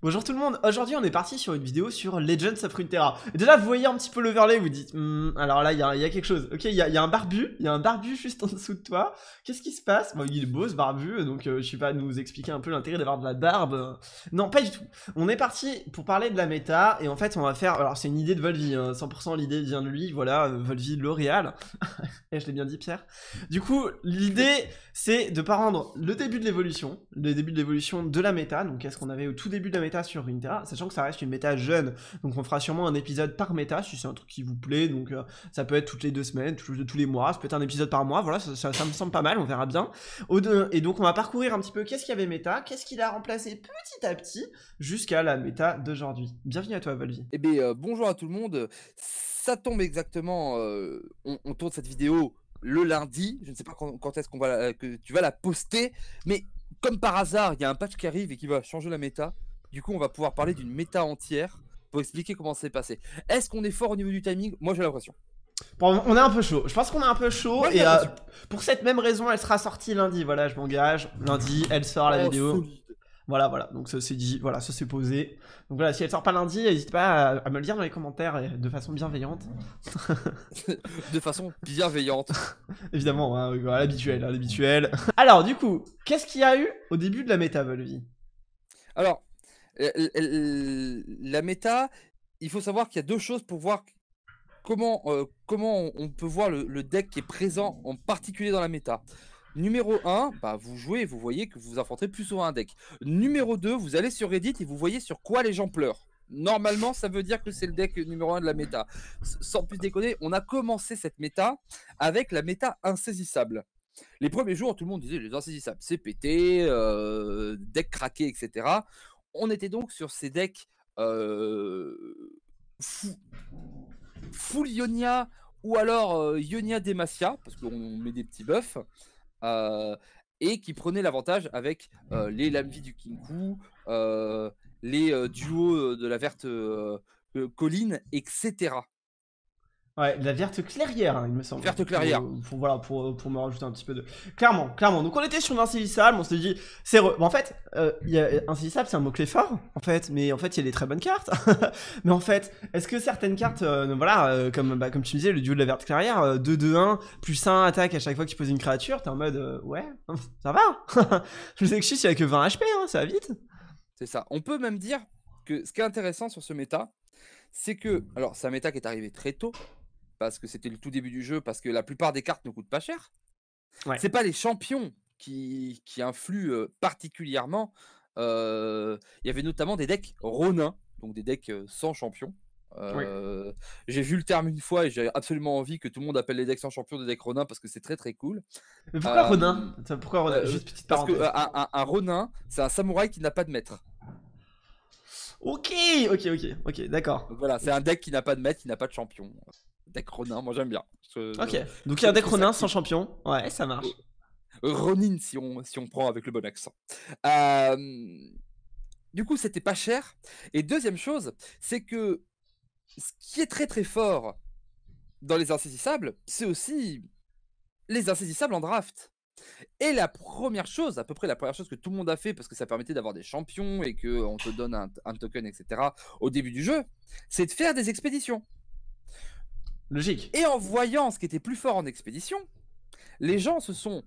Bonjour tout le monde, aujourd'hui on est parti sur une vidéo sur Legends of Runeterra. Déjà vous voyez un petit peu l'overlay, vous dites hmm, alors là il y, a quelque chose. Ok, il y, a un barbu, il y a un barbu juste en dessous de toi. Qu'est-ce qui se passe bon, Il est beau ce barbu, donc euh, je suis pas nous expliquer un peu l'intérêt d'avoir de la barbe. Non, pas du tout. On est parti pour parler de la méta et en fait on va faire. Alors c'est une idée de Volvi, 100% hein. l'idée vient de lui, voilà, euh, Volvi L'Oréal. et je l'ai bien dit Pierre. Du coup, l'idée c'est de pas rendre le début de l'évolution, le début de l'évolution de la méta, donc qu'est-ce qu'on avait au tout début de la méta sur une méta, sachant que ça reste une méta jeune. Donc on fera sûrement un épisode par méta si c'est un truc qui vous plaît. Donc euh, ça peut être toutes les deux semaines, tous, tous les mois, ça peut être un épisode par mois. Voilà, ça, me semble pas mal, on verra bien. Et donc on va parcourir un petit peu qu'est-ce qu'il y avait méta, qu'est-ce qu'il a remplacé petit à petit jusqu'à la méta d'aujourd'hui. Bienvenue à toi, Volvi. Eh bien, euh, bonjour à tout le monde. Ça tombe exactement. Euh, on, tourne cette vidéo le lundi. Je ne sais pas quand, est-ce qu'on va que tu vas la poster, mais comme par hasard, il y a un patch qui arrive et qui va changer la méta. Du coup, on va pouvoir parler d'une méta entière pour expliquer comment ça s'est passé. Est-ce qu'on est fort au niveau du timing Moi, j'ai l'impression. on est un peu chaud. Je pense qu'on est un peu chaud. et euh, pour cette même raison, elle sera sortie lundi. Voilà, je m'engage. Lundi, elle sort la oh, vidéo. Voilà, voilà. Donc ça s'est dit, voilà, ça s'est posé. Donc voilà, si elle sort pas lundi, n'hésite pas à, me le dire dans les commentaires de façon bienveillante. de façon bienveillante. Évidemment, hein, l'habituel, hein, l'habituel. Alors du coup, qu'est-ce qu'il y a eu au début de la méta, Volvi Alors, euh, euh, euh, la méta, il faut savoir qu'il y a deux choses pour voir comment, comment on peut voir le, deck qui est présent en particulier dans la méta. Numéro 1, bah, vous jouez et vous voyez que vous plus souvent un deck. Numéro 2, vous allez sur Reddit et vous voyez sur quoi les gens pleurent. Normalement, ça veut dire que c'est le deck numéro 1 de la méta. Sans plus déconner, on a commencé cette méta avec la méta insaisissable. Les premiers jours, tout le monde disait les insaisissables, c'est pété, deck craqué, etc. On était donc sur ces decks euh, full Ionia ou alors euh, Ionia Demacia, parce qu'on met des petits buffs, euh, et qui prenaient l'avantage avec les vie du Kinku, les duos de la verte colline, etc. Ouais, la verte clairière, hein, il me semble. Verte clairière. voilà, pour, me rajouter un petit peu de. Clairement, clairement. Donc on était sur l'incivissable, on s'est dit, c'est. en fait, euh, c'est un mot-clé fort, en fait, mais en fait, il y a des très bonnes cartes. mais en fait, est-ce que certaines cartes, euh, voilà, euh, comme, bah, comme tu me disais, le duo de la verte clairière, 2-2-1, euh, plus 1 attaque à chaque fois qu'il pose une créature, t'es en mode, ouais, ça va. Hein. Je sais que je suis, a que 20 HP, hein, ça va vite. C'est ça. On peut même dire que ce qui est intéressant sur ce méta, c'est que, alors, c'est un méta qui est arrivé très tôt, parce que c'était le tout début du jeu, parce que la plupart des cartes ne coûtent pas cher. Ouais. C'est pas les champions qui, qui influent euh, particulièrement. Euh, il y avait notamment des decks Ronin, donc des decks euh, sans champion. J'ai vu le terme une fois et j'ai absolument envie que tout le monde appelle les decks sans champion des decks Ronin parce que c'est très très cool. Mais pourquoi Ronin Pourquoi Ronin petite Parce un, un Ronin, c'est un samouraï qui n'a pas de maître. Ok, ok, ok, ok, d'accord. Voilà, c'est un deck qui n'a pas de maître, qui n'a pas de champion. Deck Ronin, moi j'aime bien. ok, donc il y a un deck Ronin sans champion. Ouais, ça marche. Euh, Ronin, si on, si on prend avec le bon accent. Euh, du coup, c'était pas cher. Et deuxième chose, c'est que ce qui est très très fort dans les insaisissables, c'est aussi les insaisissables en draft. Et la première chose, à peu près la première chose que tout le monde a fait, parce que ça permettait d'avoir des champions et qu'on te donne un, token, etc., au début du jeu, c'est de faire des expéditions. Logique. Et en voyant ce qui était plus fort en expédition, les gens se sont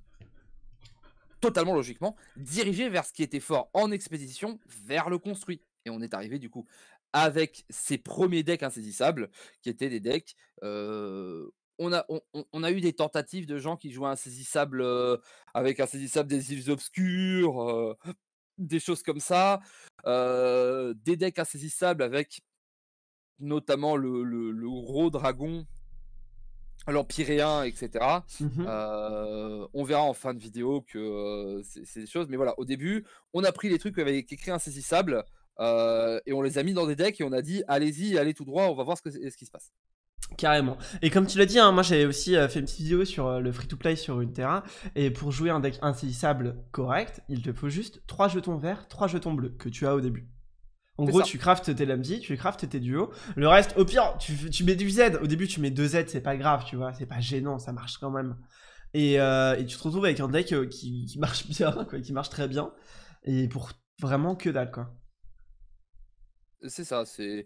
totalement logiquement dirigés vers ce qui était fort en expédition, vers le construit. Et on est arrivé du coup avec ces premiers decks insaisissables, qui étaient des decks. Euh, on, a, on, a eu des tentatives de gens qui jouaient insaisissable euh, avec insaisissable des îles obscures, euh, des choses comme ça, des decks insaisissables avec notamment le, le, gros dragon, l'empyréen, etc. Mhm. Euh, on verra en fin de vidéo que euh, c'est des choses. Mais voilà, au début, on a pris les trucs avaient écrit insaisissable euh, et on les a mis dans des decks et on a dit allez-y, allez tout droit, on va voir ce, qui se passe. Carrément. Et comme tu l'as dit, hein, moi j'avais aussi fait une petite vidéo sur le free-to-play sur une terrain. Et pour jouer un deck insaisissable correct, il te faut juste 3 jetons verts, 3 jetons bleus que tu as au début. En gros, tu craftes tes lamdi, tu craftes tes duos. Le reste, au pire, tu, mets du Z. Au début, tu mets deux Z, c'est pas grave, tu vois, c'est pas gênant, ça marche quand même. Et, euh, tu te retrouves avec un deck euh, qui, marche bien, quoi, qui marche très bien. Et pour vraiment que dalle, quoi. C'est ça, c'est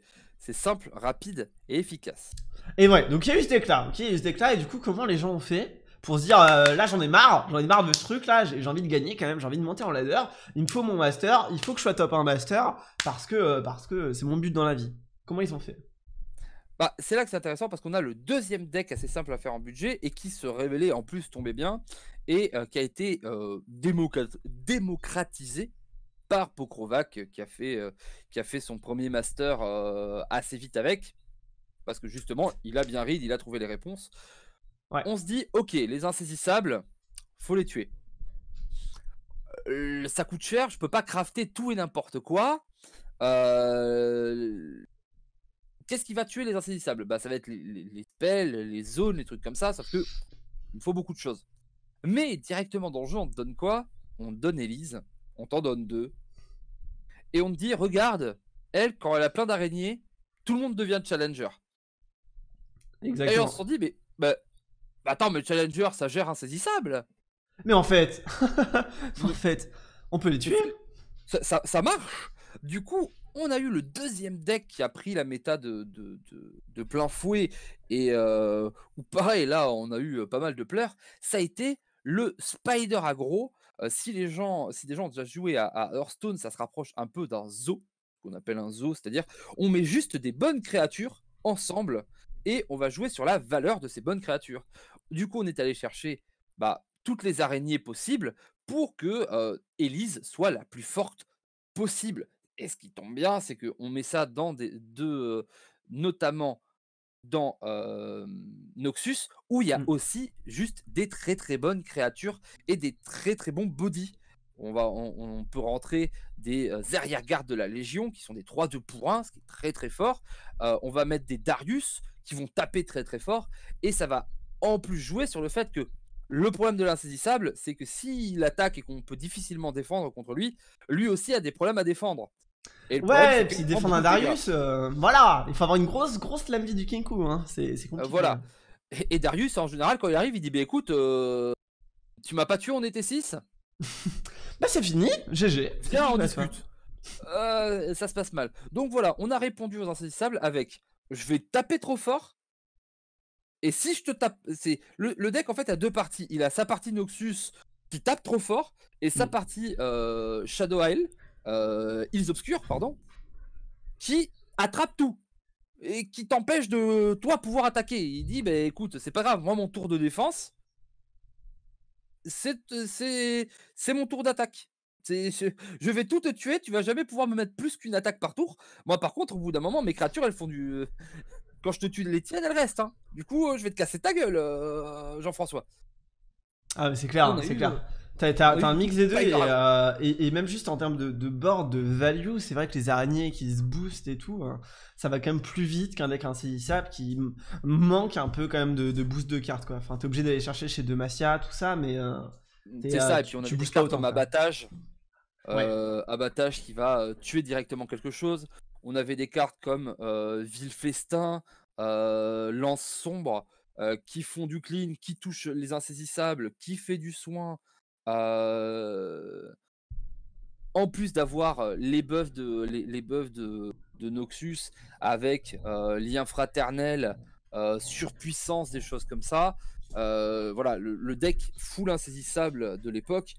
simple, rapide et efficace. Et ouais, donc il y a eu ce deck il y a eu ce deck là, et du coup, comment les gens ont fait pour se dire euh, là j'en ai marre, j'en ai marre de ce truc là, j'ai envie de gagner quand même, j'ai envie de monter en ladder, il me faut mon master, il faut que je sois top 1 master parce que euh, parce que c'est mon but dans la vie. Comment ils ont fait bah, c'est là que c'est intéressant parce qu'on a le deuxième deck assez simple à faire en budget et qui se révélait en plus tomber bien et euh, qui a été démocratisé par Pokrovac qui a fait, qui a fait son premier master assez vite avec parce que justement il a bien read, il a trouvé les réponses. On se dit, ok, les insaisissables, faut les tuer. Euh, ça coûte cher, je peux pas crafter tout et n'importe quoi. Euh, qu'est-ce qui va tuer les insaisissables Bah, ça va être les, pelles, les, zones, les trucs comme ça. Sauf que il faut beaucoup de choses. Mais directement dans le jeu, on te donne quoi On te donne Elise, on t'en donne deux, et on te dit regarde, elle quand elle a plein d'araignées, tout le monde devient challenger. Exactement. Et on se dit mais bah, bah, attends, mais Challenger, ça gère insaisissable. Mais en fait, en fait, on peut les tuer. Ça, ça, marche. Du coup, on a eu le deuxième deck qui a pris la méta de, de, de, plein fouet. Et euh, pareil, là, on a eu euh, pas mal de pleurs. Ça a été le Spider Agro. Euh, si, les gens, si des gens ont déjà joué à, à Hearthstone, ça se rapproche un peu d'un zoo, qu'on appelle un zoo, c'est-à-dire on met juste des bonnes créatures ensemble et on va jouer sur la valeur de ces bonnes créatures. Du coup, on est allé chercher bah, toutes les araignées possibles pour que Elise soit la plus forte possible. Et ce qui tombe bien, c'est qu'on met ça dans des deux, notamment dans Noxus, où il y a mmh. aussi juste des très très bonnes créatures et des très très bons body. On, va, on, on peut rentrer des arrière-gardes de la Légion, qui sont des 3-2 pour 1, ce qui est très très fort. on va mettre des Darius, qui vont taper très très fort, et ça va en plus jouer sur le fait que le problème de l'insaisissable, c'est que s'il attaque et qu'on peut difficilement défendre contre lui, lui aussi a des problèmes à défendre. ouais, et puis défendre un Darius, euh, voilà, il faut avoir une grosse, grosse lame du Kenku, hein, c'est voilà. Et, Darius, en général, quand il arrive, il dit Bah écoute, euh, tu m'as pas tué, on était 6 Bah c'est fini, GG. Tiens, on discute. Euh, ça se passe mal. Donc voilà, on a répondu aux insaisissables avec Je vais taper trop fort et si je te tape, c'est le, deck en fait a deux parties. Il a sa partie Noxus qui tape trop fort et sa mm. partie euh, Shadow Isle, euh, Ils Obscurs, pardon, qui attrape tout et qui t'empêche de toi pouvoir attaquer. Il dit bah écoute, c'est pas grave, moi mon tour de défense, c'est c'est mon tour d'attaque. C'est je, vais tout te tuer, tu vas jamais pouvoir me mettre plus qu'une attaque par tour. Moi, par contre, au bout d'un moment, mes créatures, elles font du. Quand je te tue les tiennes, elles restent. Hein. Du coup, euh, je vais te casser ta gueule, euh, Jean-François. Ah, mais c'est clair, c'est clair. Euh, t'as un mix des deux et, même juste en termes de, board, de value, c'est vrai que les araignées qui se boostent et tout, hein, ça va quand même plus vite qu'un deck insaisissable qui manque un peu quand même de, boost de cartes. Enfin, t'es obligé d'aller chercher chez Demacia, tout ça, mais. c'est ça, et puis on a tu des cartes autant, abattage. abattage qui va tuer directement quelque chose on avait des cartes comme euh, Villefestin, euh, Lance Sombre, euh, qui font du clean, qui touche les insaisissables, qui fait du soin. En plus d'avoir les buffs de, les, de, Noxus avec lien fraternel, surpuissance, des choses comme ça. voilà, le, deck full insaisissable de l'époque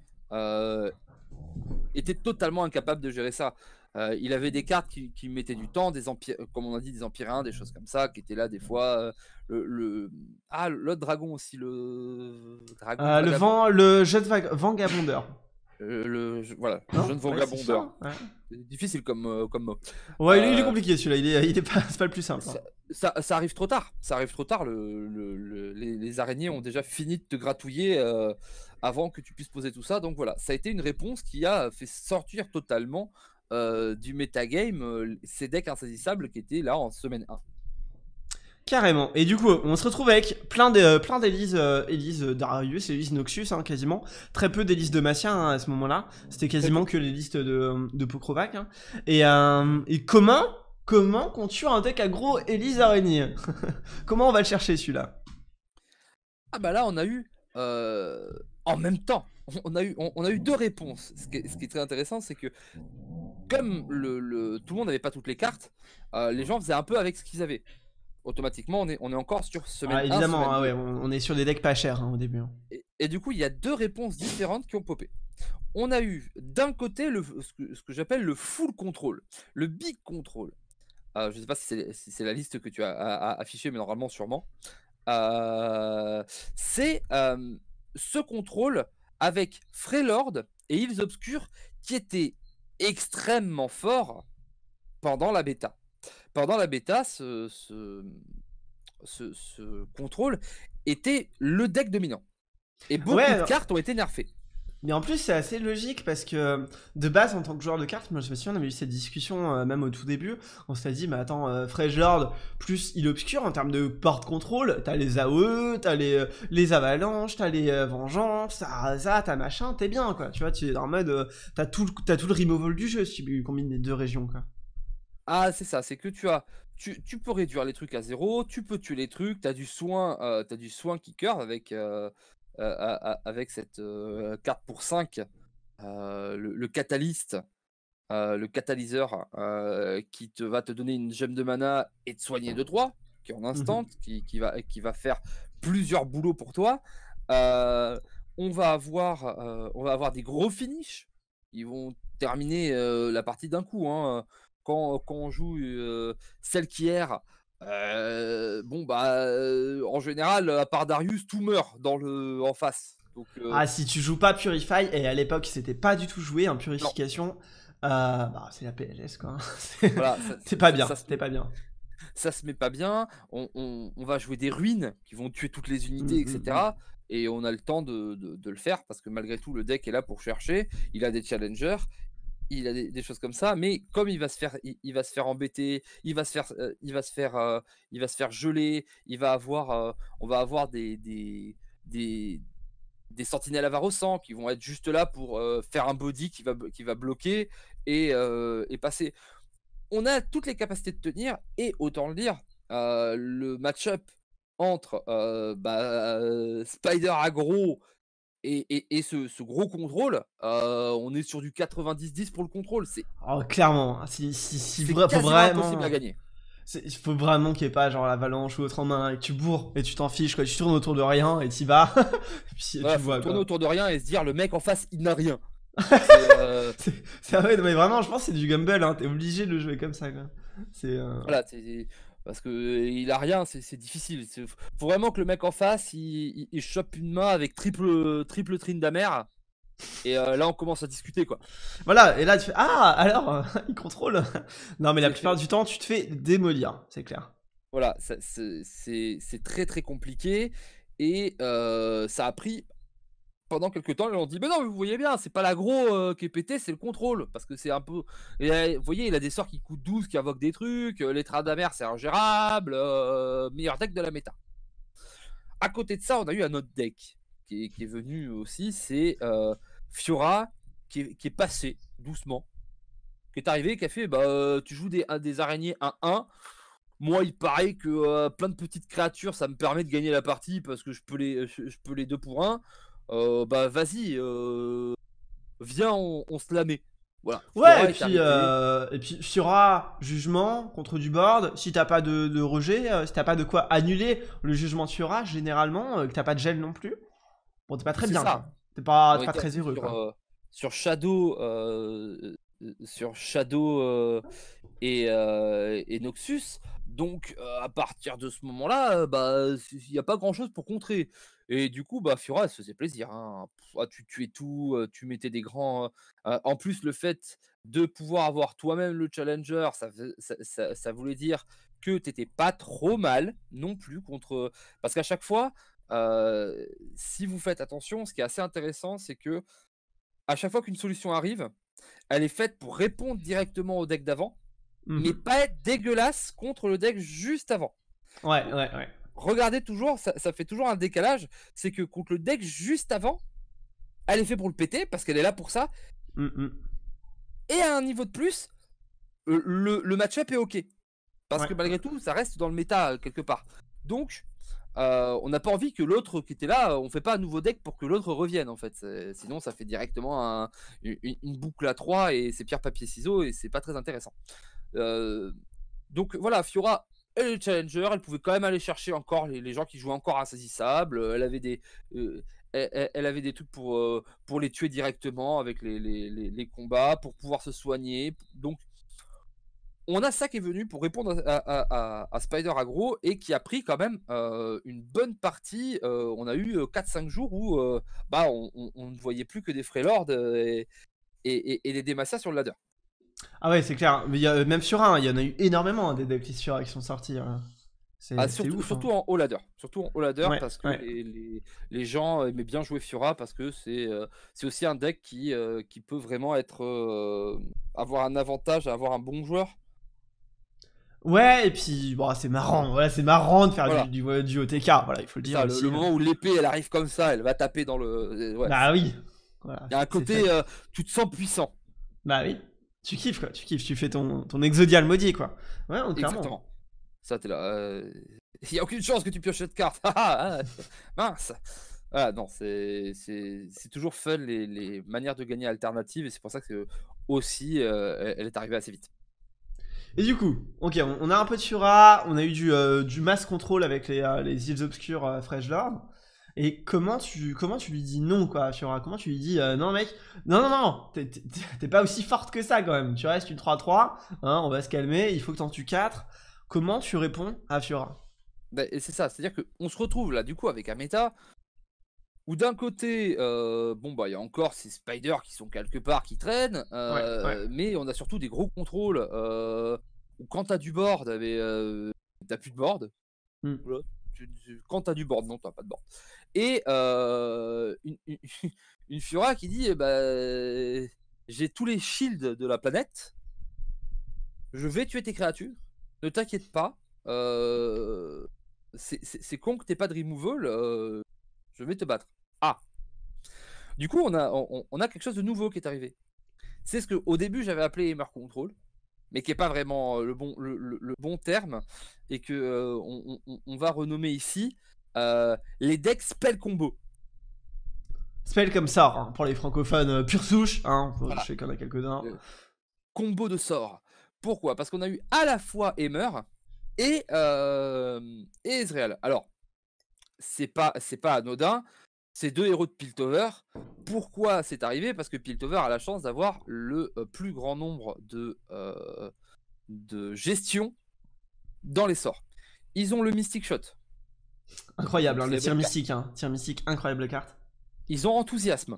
était totalement incapable de gérer ça. Euh, il avait des cartes qui, mettaient du temps, des empires, euh, comme on a dit, des 1 des choses comme ça, qui étaient là des fois. Euh, le, Ah, l'autre dragon aussi, le. Dragon, le, vent, le jeune vent le, voilà, le jeune vagabondeur. Difficile comme, comme mot. Ouais, il est compliqué celui-là, il est, il est pas, le plus simple. Hein. Ça, arrive trop tard, ça arrive trop tard. les, les, araignées ont déjà fini de te gratouiller avant que tu puisses poser tout ça. Donc voilà, ça a été une réponse qui a fait sortir totalement euh, du metagame, euh, ces decks insaisissables qui étaient là en semaine 1. Carrément. Et du coup, on se retrouve avec plein de, euh, plein Darius, Elise Noxus, hein, quasiment. Très peu d'Élise de Massia hein, à ce moment-là. C'était quasiment que les listes de, de Pokrovac. Hein. Et, et comment, comment tue un deck aggro Élise Araignée Comment on va le chercher celui-là Ah bah là, on a eu en même temps on a eu, on, a eu deux réponses. Ce qui, est, très intéressant, c'est que comme le, tout le monde n'avait pas toutes les cartes, euh, les gens faisaient un peu avec ce qu'ils avaient. Automatiquement, on est, on est encore sur semaine. Ah, évidemment, ah on, est sur des decks pas chers hein, au début. Hein. Et, du coup, il y a deux réponses différentes qui ont popé. On a eu d'un côté le, ce que, j'appelle le full control, le big control. Euh, je ne sais pas si c'est la liste que tu as à, affichée, mais normalement, sûrement. Euh, c'est ce contrôle avec Freylord et Îles Obscures qui étaient extrêmement forts pendant la bêta. Pendant la bêta, ce, ce, contrôle était le deck dominant. Et beaucoup de cartes ont été nerfées. Mais en plus, c'est assez logique parce que de base, en tant que joueur de cartes, moi je me souviens, on avait eu cette discussion euh, même au tout début. On s'est dit, mais attends, euh, Fresh Lord plus il obscure en termes de porte-contrôle, t'as les AOE, t'as les, euh, les avalanches, t'as les vengeances, t'as ça, t'as machin, t'es bien quoi. Tu vois, tu es en mode, t'as tout, tout le removal du jeu si tu combines les deux régions quoi. Ah, c'est ça, c'est que tu as. Tu, peux réduire les trucs à zéro, tu peux tuer les trucs, t'as du soin, t'as du soin qui avec, euh, avec cette euh, carte pour 5, euh, le, catalyste, le catalyseur qui te, va te donner une gemme de mana et te soigner de 3, qui est en mmh instant, qui, va, qui va faire plusieurs boulots pour toi. on, va avoir, on va avoir des gros finishes. Ils vont terminer la partie d'un coup. Hein. Quand, on joue celle qui erre, euh, bon, bah, euh, en général, à part Darius, tout meurt dans le, en face. Euh, ah, si tu joues pas Purify, et à l'époque, c'était pas du tout joué en hein, purification, bah, c'est la PLS, quoi. c'est pas bien. C'était pas bien ça se met pas bien, on, va jouer des ruines qui vont tuer toutes les unités, etc. Mm, mm, mm. Et on a le temps de, de, le faire parce que malgré tout, le deck est là pour chercher. Il a des challengers, il a des, choses comme ça, mais comme il va se faire, il, va se faire embêter, il va se faire, euh, il va se faire, euh, il va se faire geler, il va avoir, euh, on va avoir des des, des, des sentinelles sang qui vont être juste là pour faire un body qui va, qui va bloquer et, passer. On a toutes les capacités de tenir et autant le dire, le match-up entre bah, Spider Agro et, ce, gros contrôle, euh, on est sur du 90-10 pour le contrôle. C'est ah, clairement, hein. si, vraiment à gagner. Il faut vraiment qu'il n'y ait pas genre l'avalanche ou autre en main et que tu bourres et tu t'en fiches, quoi. tu tournes autour de rien et t'y vas. tu vois, tourner autour de rien et se dire le mec en face il n'a rien. Euh, c'est vrai, mais vraiment, je pense que c'est du gamble. Hein. T'es obligé de le jouer comme ça. Quoi. c'est... Euh, voilà, parce qu'il euh, il a rien, c'est difficile. Il Faut vraiment que le mec en face, il, chope une main avec triple triple trine d'amère. Et euh, là, on commence à discuter, quoi. Voilà, et là, tu fais Ah, alors, il contrôle. non, mais la plupart du temps, tu te fais démolir, hein, c'est clair. Voilà, c'est très très compliqué. Et euh, ça a pris pendant quelques temps, ils ont dit Mais non, vous voyez bien, c'est pas l'agro euh, qui est pété, c'est le contrôle. Parce que c'est un peu. Euh, vous voyez, il a des sorts qui coûtent 12, qui invoquent des trucs. Euh, les c'est ingérable. meilleur deck de la méta. À côté de ça, on a eu un autre deck qui est, venu aussi c'est Fiora qui est, passé doucement. Qui est arrivé, qui a fait bah, Tu joues des, araignées 1-1. Moi, il paraît que plein de petites créatures, ça me permet de gagner la partie parce que je peux les, je peux les deux pour un. Euh, bah vas-y, euh, viens, on, se la met. Voilà. Ouais, et puis, euh, et puis, jugement contre du board, si t'as pas de, rejet, euh, si t'as pas de quoi annuler le jugement sur généralement, que t'as pas de gel non plus, bon, t'es pas très bien. T'es pas, très heureux. Sur, Shadow, sur Shadow et, Noxus, donc à partir de ce moment-là, bah il n'y a pas grand chose pour contrer. Et du coup, bah, Fiora, elle se faisait plaisir. Hein. Ah, tu tuais tout, tu mettais des grands. en plus, le fait de pouvoir avoir toi-même le challenger, ça, ça, voulait dire que t'étais pas trop mal non plus contre. Parce qu'à chaque fois, si vous faites attention, ce qui est assez intéressant, c'est que à chaque fois qu'une solution arrive, elle est faite pour répondre directement au deck d'avant, mmh mais pas être dégueulasse contre le deck juste avant. Ouais, ouais, ouais regardez toujours, ça, fait toujours un décalage. C'est que contre le deck juste avant, elle est faite pour le péter parce qu'elle est là pour ça. Mm, mm. Et à un niveau de plus, euh, le, match-up est ok. Parce que malgré tout, ça reste dans le méta euh, quelque part. Donc, euh, on n'a pas envie que l'autre qui était là, on fait pas un nouveau deck pour que l'autre revienne en fait. Sinon, ça fait directement une, boucle à 3 et c'est pierre, papier, ciseaux et c'est pas très intéressant. donc voilà, Fiora elle est challenger, elle pouvait quand même aller chercher encore les, gens qui jouaient encore insaisissables. Euh, elle avait des, euh, elle, avait des trucs pour, euh, pour les tuer directement avec les, combats, pour pouvoir se soigner. Donc, on a ça qui est venu pour répondre à, Spider Agro et qui a pris quand même une bonne partie. on a eu 4-5 jours où bah, on, ne voyait plus que des Freylords et, et, et, et des Demacia sur le ladder. Ah ouais, c'est clair. Mais y euh, même sur un, il y en a eu énormément hein, des, decks qui sont sortis. Hein. Ah, hein. surtout, en haut ladder. Surtout en haut ladder parce que les, gens aimaient bien jouer Fiora parce que c'est euh, c'est aussi un deck qui, euh, qui peut vraiment être avoir un avantage à avoir un bon joueur. Ouais, et puis bon, bah, c'est marrant, voilà, c'est marrant de faire du, du, OTK, voilà, il faut le dire. le, moment où l'épée elle arrive comme ça, elle va taper dans le. bah oui. y a un côté, tu te sens puissant. Bah oui tu kiffes quoi, tu kiffes, tu fais ton, ton exodial maudit quoi. Ouais, Exactement. Ça, t'es là. Il euh, n'y a aucune chance que tu pioches cette carte. Ah, ah, ah, mince. Ah non, c'est toujours fun les, manières de gagner alternatives et c'est pour ça que aussi euh, elle est arrivée assez vite. Et du coup, ok, on, a un peu de Shura, on a eu du, euh, du mass control avec les, les îles obscures Fresh Lord. Et comment tu, comment tu lui dis non, quoi, Fiora Comment tu lui dis euh, non, mec, non, non, non, t'es pas aussi forte que ça quand même. Tu restes une 3-3, hein, on va se calmer, il faut que t'en tues 4. Comment tu réponds à Fiora bah, C'est ça, c'est-à-dire qu'on se retrouve là, du coup, avec un méta où d'un côté, euh, bon bah il y a encore ces spiders qui sont quelque part qui traînent, euh, mais on a surtout des gros contrôles quand t'as du board, eh ben, t'as plus de board. Hmm. Quand t'as du board, non t'as pas de board et une, une, Fiora qui dit eh ben, J'ai tous les shields de la planète, je vais tuer tes créatures, ne t'inquiète pas, c'est con que t'aies pas de removal, je vais te battre. Ah Du coup, on a, quelque chose de nouveau qui est arrivé. C'est ce que au début j'avais appelé Hammer Control, mais qui n'est pas vraiment le bon, terme, et que on, va renommer ici euh, les decks spell combo. Spell comme ça, hein, pour les francophones euh, pure souche, hein, je sais quelques euh, combo de sorts. Pourquoi Parce qu'on a eu à la fois Emer et, Ezreal. Alors, c'est pas, c'est pas anodin. Ces deux héros de Piltover, pourquoi c'est arrivé Parce que Piltover a la chance d'avoir le plus grand nombre de, de gestions dans les sorts. Ils ont le Mystic Shot, Incroyable, hein, le tir mystique, hein. tir mystique, incroyable carte. Ils ont enthousiasme,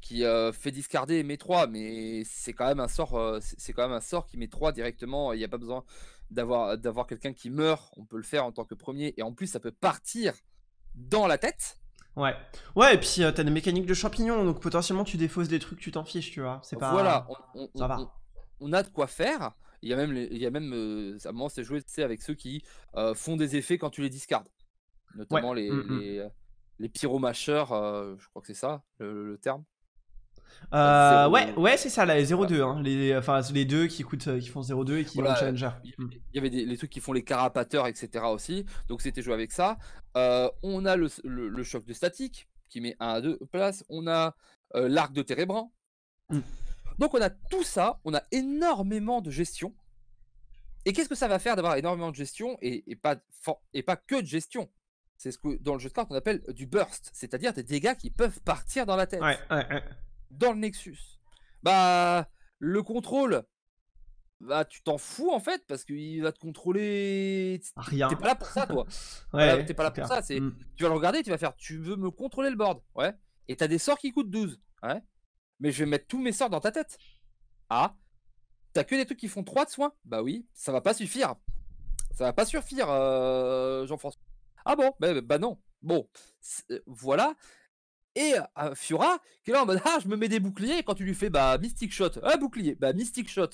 qui euh, fait discarder mes 3, mais c'est quand même un sort, euh, c'est quand même un sort qui met 3 directement. Il n'y a pas besoin d'avoir quelqu'un qui meurt. On peut le faire en tant que premier, et en plus ça peut partir dans la tête. Ouais. Ouais, et puis tu euh, t'as des mécaniques de champignons, donc potentiellement tu défausses des trucs, tu t'en fiches, tu vois. C'est pas. Voilà, on, a de quoi faire. Il y a même, il y a même à un moment, c'est avec ceux qui font des effets quand tu les discardes. Notamment les, mmh, mmh. les, pyromacheurs, je crois que c'est ça le, terme. ouais, ouais, c'est ça, les 0,2. Hein, les, enfin, les deux qui, coûtent, qui font 0,2 et qui ont challenger. Il y mmh. avait les trucs qui font les carapateurs, etc. aussi. Donc, c'était joué avec ça. on a le, choc de statique qui met 1 à 2 places. On a l'arc de Térébran. Donc on a tout ça, on a énormément de gestion. Et qu'est-ce que ça va faire d'avoir énormément de gestion et, pas, et pas que de gestion C'est ce que dans le jeu de cartes on appelle du burst, c'est-à-dire des dégâts qui peuvent partir dans la tête. Ouais, ouais, Dans le Nexus. Bah, le contrôle, bah tu t'en fous en fait parce qu'il va te contrôler rien t'es pas là pour ça toi ouais, t'es pas là pour ça mm. tu vas le regarder tu vas faire tu veux me contrôler le board ouais et t'as des sorts qui coûtent 12 ouais mais je vais mettre tous mes sorts dans ta tête. Ah, t'as que des trucs qui font 3 de soins Bah oui, ça va pas suffire. Ça va pas suffire, euh, Jean-François. Ah bon bah, bah, bah, non. Bon, euh, voilà. Et euh, Fiora, qui est là en mode Ah, je me mets des boucliers. quand tu lui fais Bah, Mystic Shot. Ah, bouclier. Bah, Mystic Shot.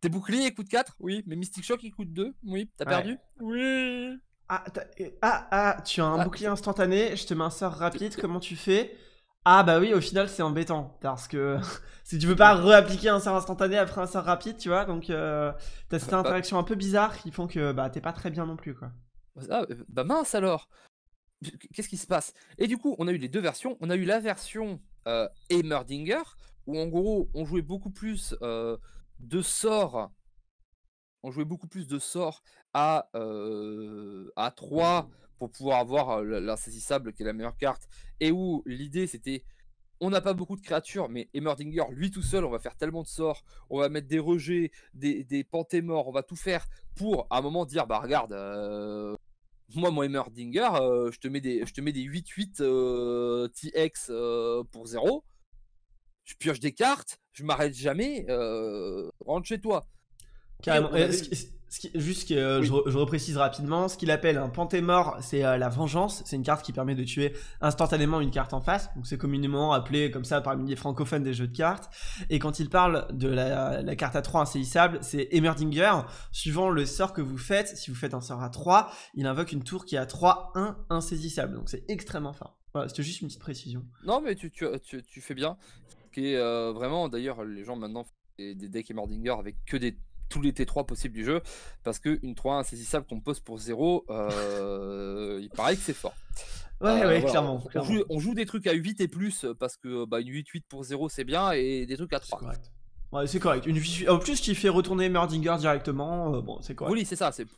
Tes boucliers coûtent 4 Oui, mais Mystic Shot, il coûte 2. Oui, t'as perdu Oui. Ah, euh, ah, ah, tu as un ah. bouclier instantané. Je te mets un sort rapide. Comment tu fais ah bah oui, au final c'est embêtant parce que si tu veux pas réappliquer un sort instantané après un sort rapide, tu vois, donc euh, t'as cette bah, bah interaction un peu bizarre qui font que bah t'es pas très bien non plus quoi. Ah, euh, bah mince alors. Qu'est-ce qui se passe Et du coup, on a eu les deux versions. On a eu la version euh, où en gros on jouait beaucoup plus euh, de sorts. On jouait beaucoup plus de sorts à à 3 pouvoir avoir euh, l'insaisissable qui est la meilleure carte. Et où l'idée c'était on n'a pas beaucoup de créatures, mais Emmerdinger, lui tout seul, on va faire tellement de sorts, on va mettre des rejets, des, des morts, on va tout faire pour à un moment dire bah regarde, moi euh, moi mon euh, je te mets des je te mets des 8-8 TX pour zéro je pioche des cartes, je m'arrête jamais, rentre chez toi juste que euh, je, je, reprécise rapidement, ce qu'il appelle un mort c'est euh, la vengeance. C'est une carte qui permet de tuer instantanément une carte en face. Donc c'est communément appelé comme ça parmi les francophones des jeux de cartes. Et quand il parle de la, la carte à 3 insaisissable, c'est Emerdinger. Suivant le sort que vous faites, si vous faites un sort à 3, il invoque une tour qui a 3, 1, insaisissable. Donc c'est extrêmement fort. Voilà, c'était juste une petite précision. Non mais tu, tu, tu, fais bien. Qui est euh, vraiment, d'ailleurs, les gens maintenant font des, des decks Emerdinger avec que des tous les T3 possibles du jeu, parce que qu'une 3 insaisissable qu'on pose pour 0, euh, il paraît que c'est fort. Ouais, ouais, euh, clairement. On, Joue, des trucs à 8 et plus, parce que bah, une 8-8 pour 0, c'est bien, et des trucs à 3. c'est correct. Une... En plus, qui fait retourner Merdinger directement, euh, bon, c'est correct. Oui, c'est ça. C'est...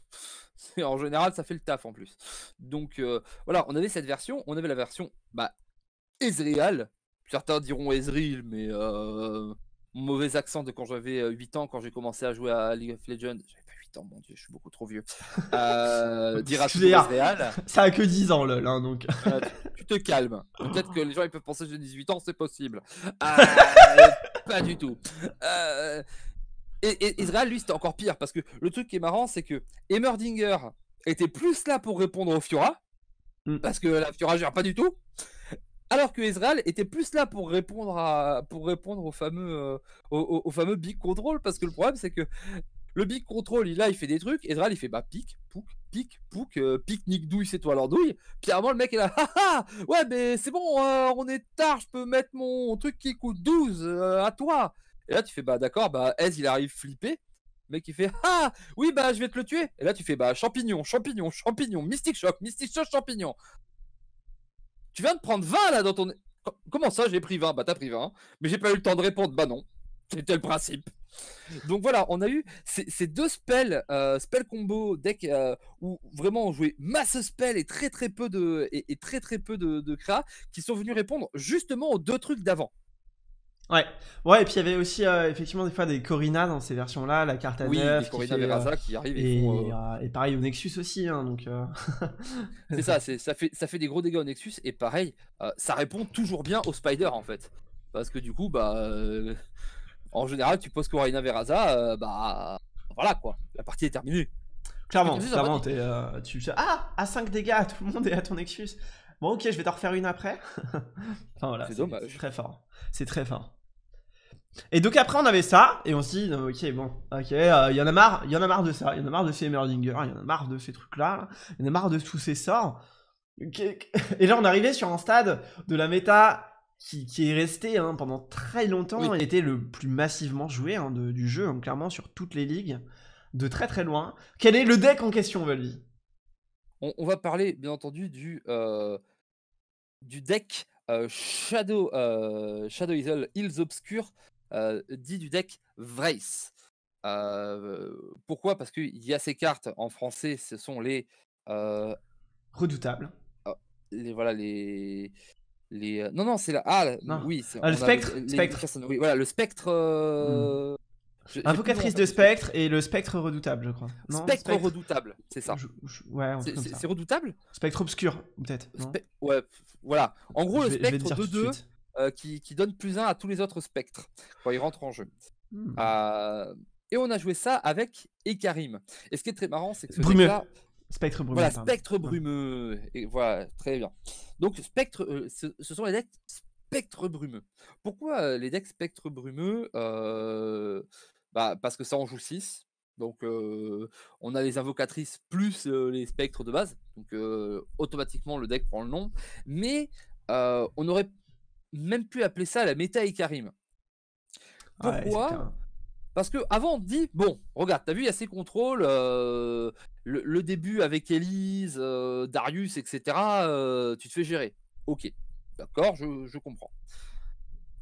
En général, ça fait le taf en plus. Donc voilà, on avait cette version. On avait la version bah, Ezreal. Certains diront Ezreal, mais euh, mauvais accent de quand j'avais 8 euh, ans, quand j'ai commencé à jouer à League of Legends. J'avais pas 8 ans, mon dieu, je suis beaucoup trop vieux. Euh, dire hein. Ça a que 10 ans, LOL, hein, donc. Euh, tu te calmes. Peut-être que les gens ils peuvent penser que j'ai 18 ans, c'est possible. Euh, pas du tout. et Israël, lui, c'était encore pire parce que le truc qui est marrant, c'est que Emerdinger était plus là pour répondre au Fiora. Hmm. Parce que la Fiora gère pas du tout. Alors que Ezreal était plus là pour répondre, à, pour répondre au, fameux, euh, au, fameux Big Control, parce que le problème c'est que le Big Control, il, a il fait des trucs, Ezreal il fait bah pique, pouc, pique, pouk pic euh, pique, nique, douille, c'est toi l'ordouille Puis avant, le mec est là, ha ouais, mais c'est bon, euh, on est tard, je peux mettre mon truc qui coûte 12 à toi. Et là, tu fais bah d'accord, bah Ez il arrive flippé. Le mec il fait Ah oui bah je vais te le tuer Et là tu fais bah champignon, champignon, champignon, mystique choc, mystique choc, champignon tu viens de prendre 20 là dans ton. Comment ça, j'ai pris 20 Bah, t'as pris 20, hein. mais j'ai pas eu le temps de répondre. Bah, non. C'était le principe. Donc voilà, on a eu ces, deux spells, euh, spell combo deck euh, où vraiment on jouait masse spell et très très peu de et, très très peu de, de cra qui sont venus répondre justement aux deux trucs d'avant. Ouais. Ouais, et puis il y avait aussi euh, effectivement des fois des Corina dans ces versions-là, la carte à euh, qui arrive euh, et, pareil au Nexus aussi. Hein, donc, c'est ça, ça fait, ça fait des gros dégâts au Nexus et pareil, ça répond toujours bien au Spider en fait. Parce que du coup, bah, en général, tu poses Corina Veraza, bah voilà quoi, la partie est terminée. Clairement, clairement, Ah, à 5 dégâts, à tout le monde et à ton Nexus. Bon, ok, je vais te refaire une après. voilà, c'est Très fort. C'est très fort. Et donc après on avait ça, et on s'est dit, ok, bon, ok, il euh, y en a marre, il y en a marre de ça, il y en a marre de ces Merdinger, il y en a marre de ces trucs-là, il y en a marre de tous ces sorts. Et là on arrivait sur un stade de la méta qui, est resté hein, pendant très longtemps, il et était le plus massivement joué hein, du jeu, hein, clairement sur toutes les ligues, de très très loin. Quel est le deck en question, Valvi on, va parler, bien entendu, du, euh, du deck euh, Shadow, Shadow Isle, Hills Obscure euh, dit du deck Vrace. Euh, pourquoi Parce qu'il y a ces cartes en français, ce sont les. Euh, Redoutables. Les, voilà, les. Les... Non, non, c'est la. Ah, oui. c'est ah, le spectre, voilà, le spectre. Hmm. Invocatrice de spectre et le spectre redoutable, je crois. spectre, redoutable, c'est ça. c'est redoutable Spectre obscur, peut-être. Ouais, voilà. En gros, le spectre de 2 euh, qui, donne plus 1 à tous les autres spectres quand ils rentrent en jeu. Hmm. Euh, et on a joué ça avec Ekarim. Et ce qui est très marrant, c'est que ce brumeux. Là... Spectre brumeux. Voilà, spectre hmm. brumeux. Et voilà, très bien. Donc, spectre, euh, ce, sont les decks spectre brumeux. Pourquoi les decks spectre brumeux bah, Parce que ça en joue 6. Donc on a les invocatrices plus les spectres de base. Donc automatiquement le deck prend le nom. Mais on aurait même plus appeler ça la méta Karim. Ah Pourquoi Parce que avant on dit bon, regarde, t'as vu, il y a ces contrôles, euh, le, début avec Elise, euh, Darius, etc. Euh, tu te fais gérer. Ok, d'accord, je, comprends.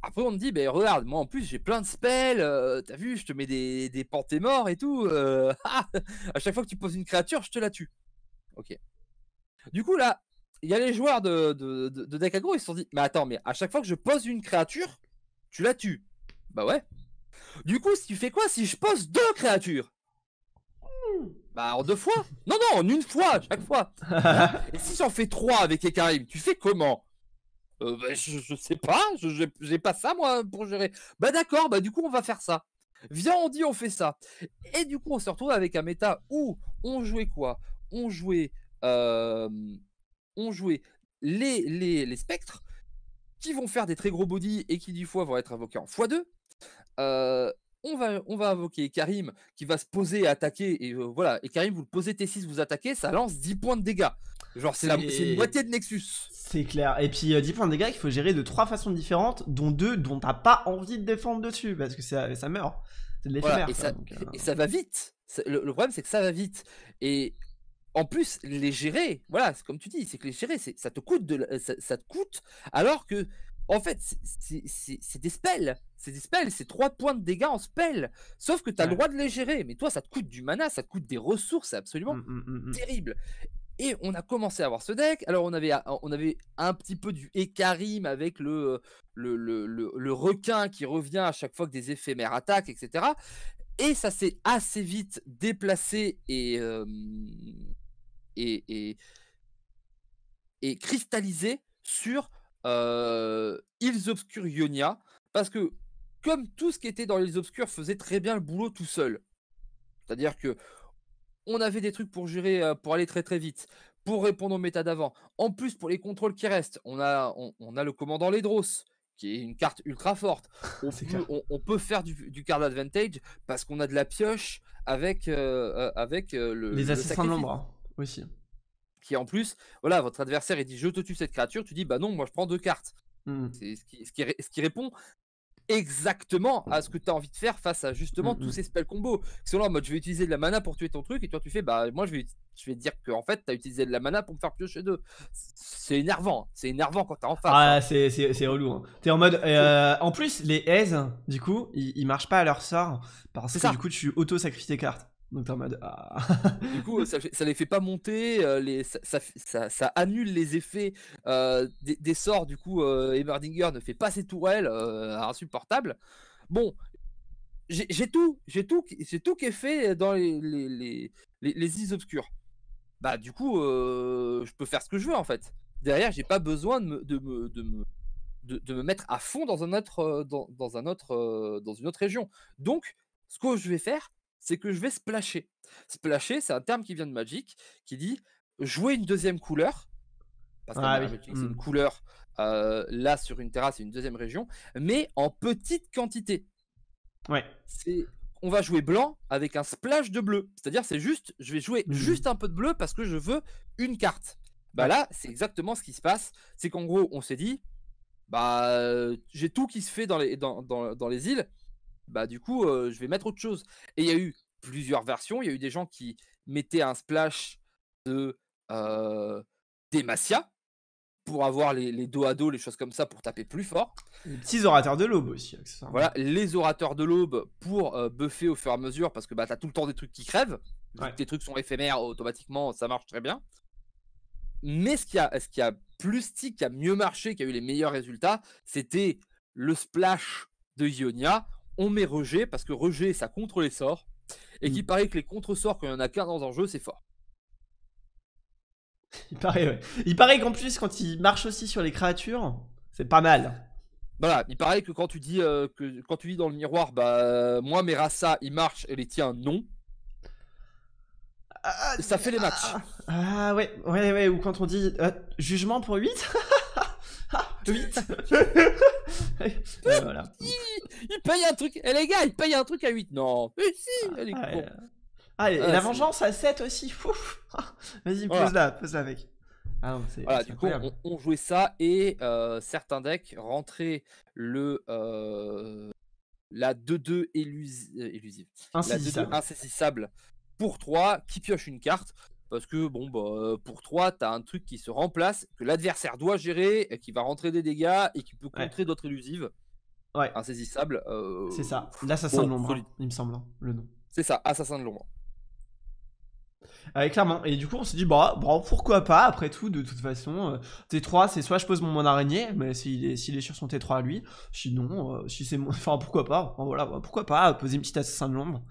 Après on te dit, ben regarde, moi en plus j'ai plein de spells, t'as vu, je te mets des, des morts et tout. Ah, à chaque fois que tu poses une créature, je te la tue. Ok. Du coup là, il y a les joueurs de, de, de, ils se sont dit, mais attends, mais à chaque fois que je pose une créature, tu la tues. Bah ouais. Du coup, si tu fais quoi si je pose deux créatures Bah en deux fois Non, non, en une fois, chaque fois. Et si j'en fais trois avec Ekarim, tu fais comment euh, bah, je, sais pas, je, j'ai pas ça moi pour gérer. Bah d'accord, bah du coup on va faire ça. Viens, on dit on fait ça. Et du coup on se retrouve avec un méta où on jouait quoi On jouait... Euh, on joué les, les, spectres qui vont faire des très gros body et qui, du fois, vont être invoqués en x2. Euh, on va, on va invoquer Karim qui va se poser et attaquer. Et euh, voilà, et Karim, vous le posez T6, vous attaquez, ça lance 10 points de dégâts. Genre, c'est une moitié de Nexus. C'est clair. Et puis, 10 euh, points de dégâts qu'il faut gérer de trois façons différentes, dont deux dont t'as pas envie de défendre dessus, parce que ça, ça meurt. de l'éphémère. et, ça va vite. Le, le problème, c'est que ça va vite. Et en plus, les gérer, voilà, c'est comme tu dis, c'est que les gérer, ça te coûte de, euh, ça, te coûte, alors que, en fait, c'est des spells, c'est des spells, c'est trois points de dégâts en spell, sauf que tu as le droit de les gérer, mais toi, ça te coûte du mana, ça te coûte des ressources, absolument mmh, mmh, mmh, terrible. Et on a commencé à avoir ce deck. Alors on avait, euh, on avait un petit peu du Ekarim avec euh, le, le, requin qui revient à chaque fois que des éphémères attaquent, etc. Et ça s'est assez vite déplacé et, et et cristallisé sur euh, Ils Obscures Ionia, parce que comme tout ce qui était dans les Obscures faisait très bien le boulot tout seul. C'est-à-dire que on avait des trucs pour gérer, euh, pour aller très très vite, pour répondre aux méta d'avant. En plus, pour les contrôles qui restent, on a, on, a le commandant Ledros, qui est une carte ultra forte. On, peut, on, peut, faire du, card advantage parce qu'on a de la pioche avec, euh, euh, avec le. Les assassins de l'ombre aussi. Qui en plus, voilà, votre adversaire il dit je te tue cette créature, tu dis bah non, moi je prends deux cartes. Mmh. C'est ce qui, ce, qui, répond exactement à ce que tu as envie de faire face à justement mmh, tous mmh. ces spells combos. Qui sont là en mode je vais utiliser de la mana pour tuer ton truc et toi tu fais bah moi je vais, je vais dire que en fait tu as utilisé de la mana pour me faire piocher deux. C'est énervant, c'est énervant quand t'es en face. Hein. Ah c'est relou. Hein. T'es en mode euh, en plus les aises du coup ils, marchent pas à leur sort parce que du coup tu auto sacrifies tes cartes. Donc, ah. du coup, ça, ça, les fait pas monter, euh, les, ça, annule les effets euh, des, sorts. Du coup, euh, ne fait pas ses tourelles, euh, insupportable. Bon, j'ai tout, j'ai tout, c'est tout qui est fait dans les les, les, les, obscures. Bah, du coup, je peux faire ce que je veux en fait. Derrière, j'ai pas besoin de me, de de me de, me mettre à fond dans un autre dans, dans un autre dans une autre région. Donc, ce que je vais faire, c'est que je vais splasher. Splasher, c'est un terme qui vient de Magic, qui dit jouer une deuxième couleur. Parce que ah une mmh. couleur là sur une terrasse, c'est une deuxième région, mais en petite quantité. Ouais. C'est on va jouer blanc avec un splash de bleu. C'est-à-dire, c'est juste, je vais jouer mmh. juste un peu de bleu parce que je veux une carte. Bah là, c'est exactement ce qui se passe. C'est qu'en gros, on s'est dit, bah j'ai tout qui se fait dans les, dans, dans les îles bah du coup, je vais mettre autre chose. Et il y a eu plusieurs versions. Il y a eu des gens qui mettaient un splash de euh, Demacia pour avoir les, dos à dos, les choses comme ça, pour taper plus fort. Les orateurs de l'aube aussi. Voilà, les orateurs de l'aube pour buffer au fur et à mesure, parce que bah, as tout le temps des trucs qui crèvent. Des trucs sont éphémères, automatiquement, ça marche très bien. Mais ce qui a, ce qui a plus stick, qui a mieux marché, qui a eu les meilleurs résultats, c'était le splash de Ionia on met rejet parce que rejet ça contre les sorts et mm. qu'il paraît que les contre-sorts quand il y en a qu'un dans un jeu c'est fort. Il paraît, Il paraît qu'en plus quand il marche aussi sur les créatures, c'est pas mal. Voilà, il paraît que quand tu dis euh, que quand tu vis dans le miroir, bah euh, moi mes rassas ils marchent et les tiens non. Ah, ah, ça fait les ah, matchs. Ah, ouais, ouais, ouais, ou quand on dit euh, jugement pour 8 8 euh, il, paye un truc. Eh les gars, il paye un truc à 8. Non. Mais ah, ah, et, ah, la vengeance à 7 aussi. Vas-y, pose-la, pose-la, mec. Ah, non, voilà, du coup, on, jouait ça et euh, certains decks rentraient le euh, la 2-2 euh, élusive, La 2 -2 insaisissable pour 3 qui pioche une carte parce que bon bah, euh, pour 3 t'as un truc qui se remplace que l'adversaire doit gérer et qui va rentrer des dégâts et qui peut contrer d'autres élusives ouais. Insaisissable. Euh, c'est ça l'assassin de l'ombre il me semble hein, le nom c'est ça assassin de l'ombre clairement, et du coup on s'est dit, bah, bah pourquoi pas, après tout, de toute façon, euh, T3 c'est soit je pose mon mon araignée, mais s'il est, sur son T3 à lui, sinon, si c'est mon... enfin pourquoi pas, voilà, bah, pourquoi pas poser une petite assassin de l'ombre,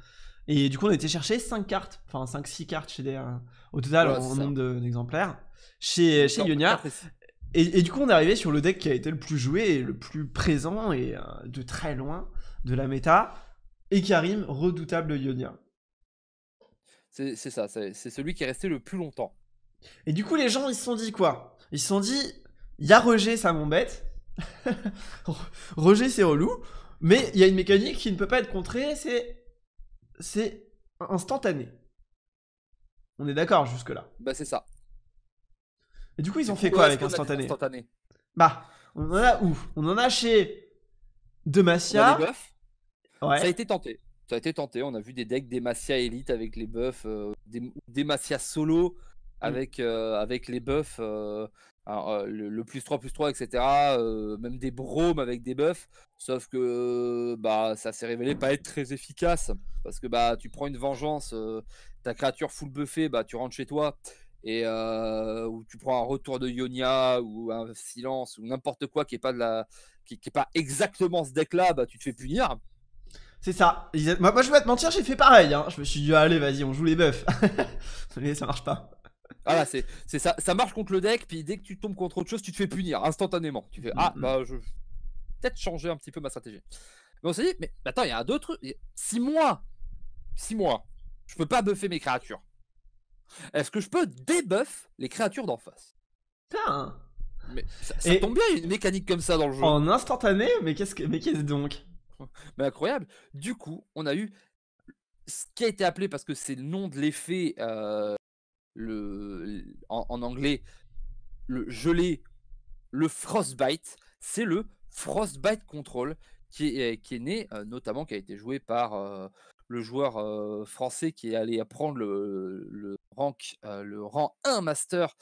et du coup, on était chercher 5 cartes, enfin 5-6 cartes chez des, euh, au total en nombre d'exemplaires, chez, chez Et, du coup, on est arrivé sur le deck qui a été le plus joué et le plus présent et euh, de très loin de la méta. Et Karim, redoutable Yonia. C'est ça, c'est celui qui est resté le plus longtemps. Et du coup, les gens, ils se sont dit quoi Ils se sont dit, il y a Roger, ça m'embête. Roger, c'est relou. Mais il y a une mécanique qui ne peut pas être contrée, c'est c'est instantané. On est d'accord jusque-là. Bah, c'est ça. Et du coup, ils ont fait quoi avec instantané, instantané Bah, on en a où On en a chez Demacia. Ouais. Ça a été tenté. Ça a été tenté. On a vu des decks Demacia Elite avec les buffs, euh, des Demacia Solo avec, euh, avec les buffs. Euh, euh, le, plus 3 plus 3, etc. Euh, même des bromes avec des buffs. Sauf que bah, ça s'est révélé pas être très efficace. Parce que bah, tu prends une vengeance, euh, ta créature full buffée, bah, tu rentres chez toi. Et ou tu prends un retour de Ionia ou un silence ou n'importe quoi qui est pas de la qui, est pas exactement ce deck là, bah, tu te fais punir. C'est ça. Moi, je vais te mentir, j'ai fait pareil. Hein. Je me suis dit allez vas-y on joue les buffs. ça marche pas. Voilà, ah c'est, ça. Ça marche contre le deck, puis dès que tu tombes contre autre chose, tu te fais punir instantanément. Tu fais ah mm, mm. bah je peut-être changer un petit peu ma stratégie. Mais on s'est dit mais attends il y a d'autres six Si moi, si moi, je peux pas buffer mes créatures. Est-ce que je peux débuff les créatures d'en face Putain. ça, tombe bien, une mécanique comme ça dans le jeu. En instantané, mais qu'est-ce que mais donc Mais incroyable. Du coup, on a eu ce qui a été appelé parce que c'est le nom de l'effet euh, le, en, anglais, le gelé, le frostbite, c'est le frostbite control qui est, qui est né, euh, notamment qui a été joué par euh, le joueur euh, français qui est allé apprendre le, rank, le rang 1 master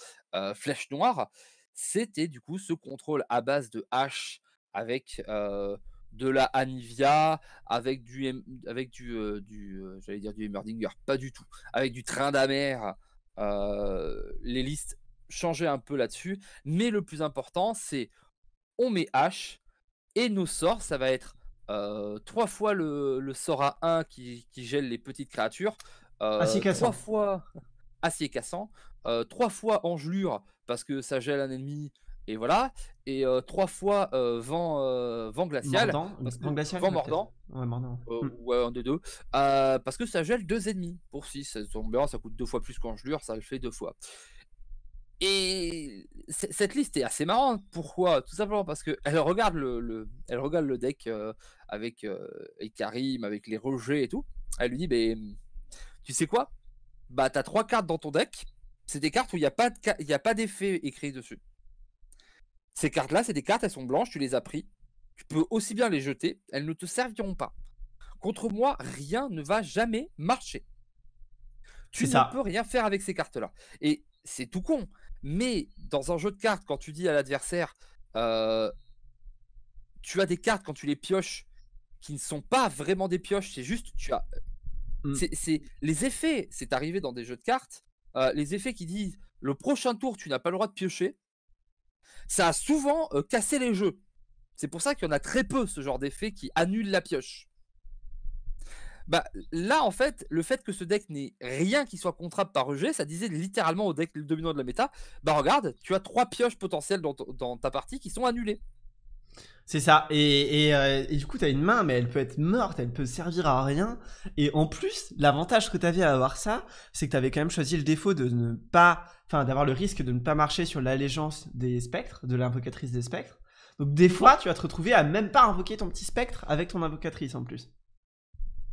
flèche noire. C'était du coup ce contrôle à base de hache avec de la Anivia avec du avec du, j'allais dire du Emerdinger, pas du tout, avec du train d'amer, euh, les listes changaient un peu là-dessus. Mais le plus important, c'est on met H et nos sorts, ça va être 3 euh, trois fois le, sort à 1 qui, gèle les petites créatures. Euh, Trois fois assez cassant. Euh, trois fois Engelure parce que ça gèle un ennemi et voilà. Et euh, trois fois euh, vent, euh, vent glacial. vent mordant. Hmm. Ouais, un des deux. parce que ça gèle deux ennemis pour 6. Ça ça coûte deux fois plus qu'en gelure, ça le fait deux fois. Et cette liste est assez marrante. Pourquoi Tout simplement parce que elle regarde le, elle regarde le deck avec, avec Karim, avec les rejets et tout. Elle lui dit, tu sais quoi Bah, as trois cartes dans ton deck. C'est des cartes où il n'y a pas d'effet écrit dessus. Ces cartes-là, c'est des cartes, elles sont blanches, tu les as prises. Tu peux aussi bien les jeter, elles ne te serviront pas. Contre moi, rien ne va jamais marcher. Tu ne peux rien faire avec ces cartes-là. Et c'est tout con. Mais dans un jeu de cartes, quand tu dis à l'adversaire, euh, tu as des cartes quand tu les pioches qui ne sont pas vraiment des pioches, c'est juste tu as. Mm. C'est les effets, c'est arrivé dans des jeux de cartes. Euh, les effets qui disent le prochain tour, tu n'as pas le droit de piocher ça a souvent euh, cassé les jeux. C'est pour ça qu'il y en a très peu, ce genre d'effet qui annule la pioche. Bah, là, en fait, le fait que ce deck n'ait rien qui soit contrable par rejet, ça disait littéralement au deck dominant de la méta, bah regarde, tu as trois pioches potentielles dans ta partie qui sont annulées. C'est ça. Et, euh, et, du coup, t'as une main, mais elle peut être morte, elle peut servir à rien. Et en plus, l'avantage que t'avais à avoir ça, c'est que t'avais quand même choisi le défaut de ne pas, enfin, d'avoir le risque de ne pas marcher sur l'allégeance des spectres, de l'invocatrice des spectres. Donc des fois, tu vas te retrouver à même pas invoquer ton petit spectre avec ton invocatrice en plus.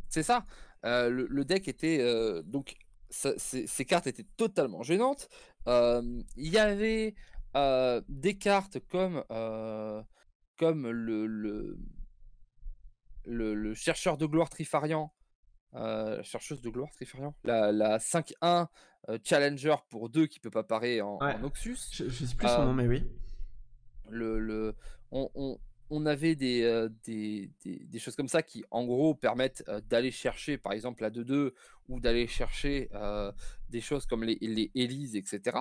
C'est ça. Euh, le, deck était euh, donc ces cartes étaient totalement gênantes. Il y avait des cartes comme comme le, le, chercheur de gloire Trifarian, euh, chercheuse de gloire Trifarian, la, 5-1 euh, Challenger pour deux qui peut pas parer en, noxus Oxus. Je, sais plus son euh, nom, mais oui. Le, on, avait euh, des, choses comme ça qui, en gros, permettent d'aller chercher, par exemple, la 2-2 ou d'aller chercher des choses comme les, les etc etc.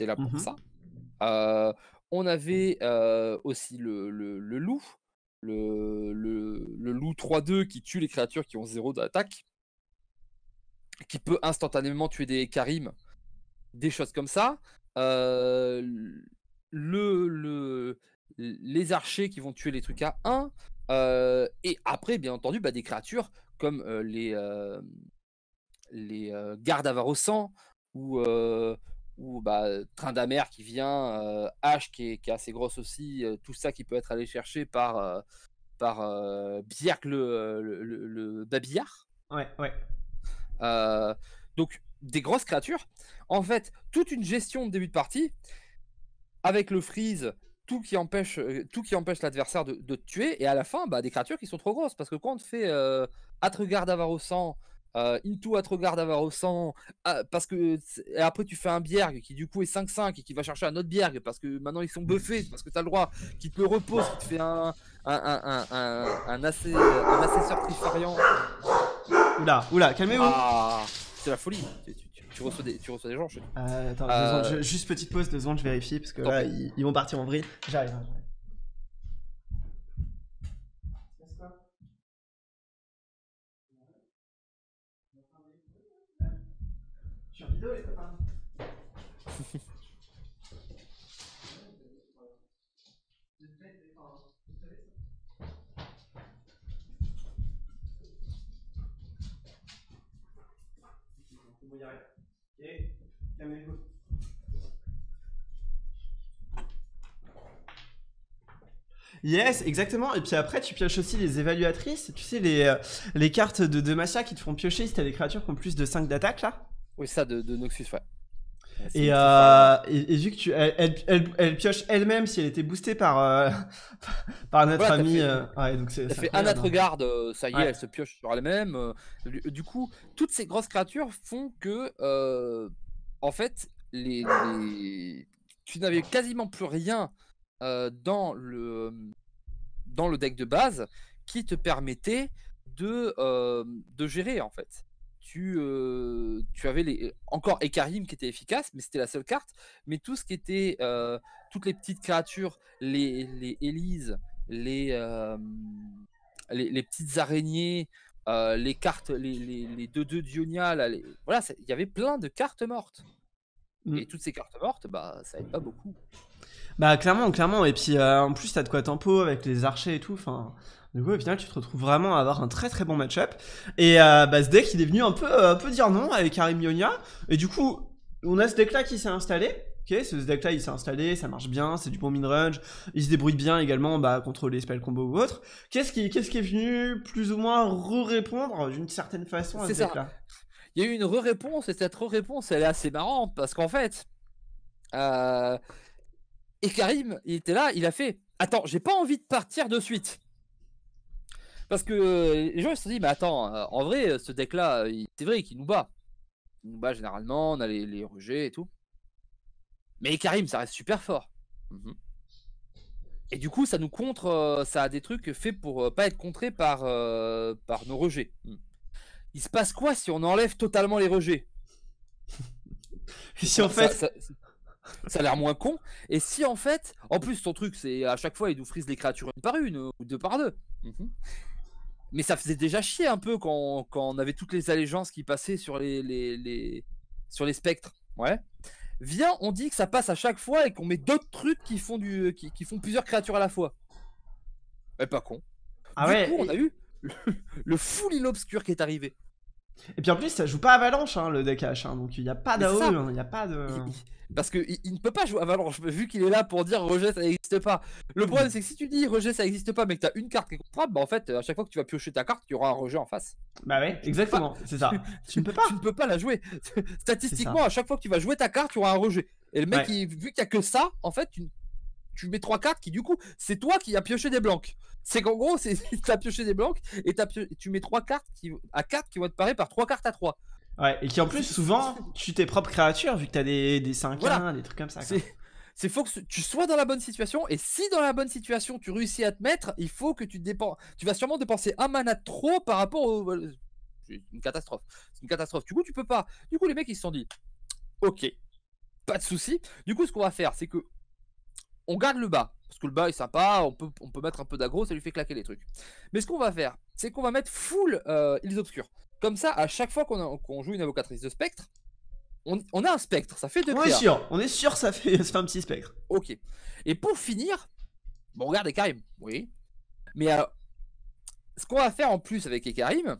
es là pour mmh ça. On avait aussi le, le, loup, le, loup 3-2 qui tue les créatures qui ont 0 d'attaque, qui peut instantanément tuer des Karim, des choses comme ça. le, les archers qui vont tuer les trucs à 1. et après, bien entendu, bah, des créatures comme les, les gardes sang ou ou bah, Train d'Amer qui vient, euh, H qui est, qui est, assez grosse aussi, euh, tout ça qui peut être allé chercher par, euh, par euh, Bierk le, le, babillard. Ouais, ouais. donc des grosses créatures. En fait, toute une gestion de début de partie, avec le freeze, tout qui empêche, tout qui empêche l'adversaire de, de, tuer, et à la fin, bah, des créatures qui sont trop grosses, parce que quand on te fait Atregarde au sang, euh, Into à te regarde avoir au sang ah, parce que et après tu fais un Bierg qui du coup est 5-5 et qui va chercher un autre Bierg parce que maintenant ils sont buffés mm. parce que t'as le droit qui te repose qui te fait un un un un assez, un trifariant oula oula calmez-vous ah, c'est la folie tu, reçois des, tu, reçois des gens euh, euh, juste petite pause deux secondes je vérifie parce que ils, ils, vont partir en vrille j'arrive hein, Yes, exactement. Et puis après, tu pioches aussi les évaluatrices. Tu sais, les, euh, les cartes de, de qui te font piocher si t'as des créatures qui ont plus de 5 d'attaque, là Oui, ça, de, de Noxus, ouais. Euh, et, vu que tu, elle, elle, pioche elle-même si elle était boostée par, euh, par notre ami. Ça Fait, un autre hein. garde ça y est, elle se pioche sur elle-même. du coup, toutes ces grosses créatures font que en fait, les, tu n'avais quasiment plus rien euh, dans, le, dans le deck de base qui te permettait de, de gérer, en fait. Tu, tu avais les... encore karim qui était efficace, mais c'était la seule carte. Mais tout ce qui était toutes les petites créatures, les, les les, les, les petites araignées, euh, les cartes, les, les, les deux deux Dionia, là, voilà, il y avait plein de cartes mortes. Mm. Et toutes ces cartes mortes, bah, ça aide pas beaucoup. Bah clairement, clairement. Et puis euh, en plus, t'as de quoi tempo avec les archers et tout. Enfin, du coup, au final, tu te retrouves vraiment à avoir un très très bon match-up. Et euh, bah, ce deck, il est venu un peu, un peu dire non avec Karim Yonia. Et du coup, on a ce deck-là qui s'est installé. Ok, ce deck là il s'est installé, ça marche bien, c'est du bon mid-range, il se débrouille bien également bah, contre les spells combo ou autre. Qu'est-ce qui, est venu plus ou moins re répondre euh, d'une certaine façon à ce deck là Il y a eu une re-réponse et cette re-réponse elle est assez marrante parce qu'en fait, euh... et Karim il était là, il a fait Attends, j'ai pas envie de partir de suite. Parce que euh, les gens se sont dit, mais attends, euh, en vrai, ce deck là, c'est vrai qu'il nous bat. Il nous bat généralement, on a les, les rejets et tout. Mais Karim, ça reste super fort. Mhm. Et du coup, ça nous contre, euh, ça a des trucs faits pour euh, pas être contrés par, euh, par nos rejets. Mm. Il se passe quoi si on enlève totalement les rejets fait. Ça, a l'air moins con. Et si en fait. En plus, ton truc, c'est à chaque fois, il nous frise les créatures une par une ou deux par deux. Mhm. Mais ça faisait déjà chier un peu quand, on avait toutes les allégeances qui passaient sur les, les... sur les spectres. Ouais. Viens, on dit que ça passe à chaque fois et qu'on met d'autres trucs qui font, du, euh, qui, font plusieurs créatures à la fois. Eh, pas con. Ah du coup, on a eu le, full qui est arrivé. Et puis en plus, ça joue pas Avalanche, hein, le deck H, hein, donc il n'y a pas d'AOE, hein, il n'y a pas de... Parce qu'il il ne peut pas jouer Avalanche, vu qu'il est là pour dire rejet ça n'existe pas. Le problème, c'est que si tu dis rejet ça n'existe pas, mais que tu as une carte qui est contrable, bah en fait, à chaque fois que tu vas piocher ta carte, tu auras un rejet en face. Bah ouais, exactement, c'est ça. tu ne peux pas. peux pas la jouer. Statistiquement, à chaque fois que tu vas jouer ta carte, tu auras un rejet. Et le mec, vu qu'il n'y a que ça, en fait, tu, tu mets trois cartes qui, du coup, c'est toi qui as pioché des blancs. C'est qu'en gros, tu as pioché des blancs et, tu mets trois cartes qui, à quatre qui vont te parées par trois cartes à trois Ouais, et qui en plus, souvent, tu tes propres créatures, vu que tu des, des 5 des trucs comme ça. C'est faut que tu sois dans la bonne situation, et si dans la bonne situation tu réussis à te mettre, il faut que tu dépenses. Tu vas sûrement dépenser un mana trop par rapport au. C'est une catastrophe. C'est une catastrophe. Du coup, tu peux pas. Du coup, les mecs, ils se sont dit Ok, pas de souci. Du coup, ce qu'on va faire, c'est que on garde le bas, parce que le bas est sympa, on peut, on peut mettre un peu d'aggro, ça lui fait claquer les trucs. Mais ce qu'on va faire, c'est qu'on va mettre full euh, îles obscures. Comme ça, à chaque fois qu'on joue une avocatrice de spectre, on, a un spectre, ça fait deux On est sûr, on est sûr ça fait, ça fait un petit spectre. Ok. Et pour finir, bon, regarde Ekarim, oui. Mais alors, euh, ce qu'on va faire en plus avec Ekarim,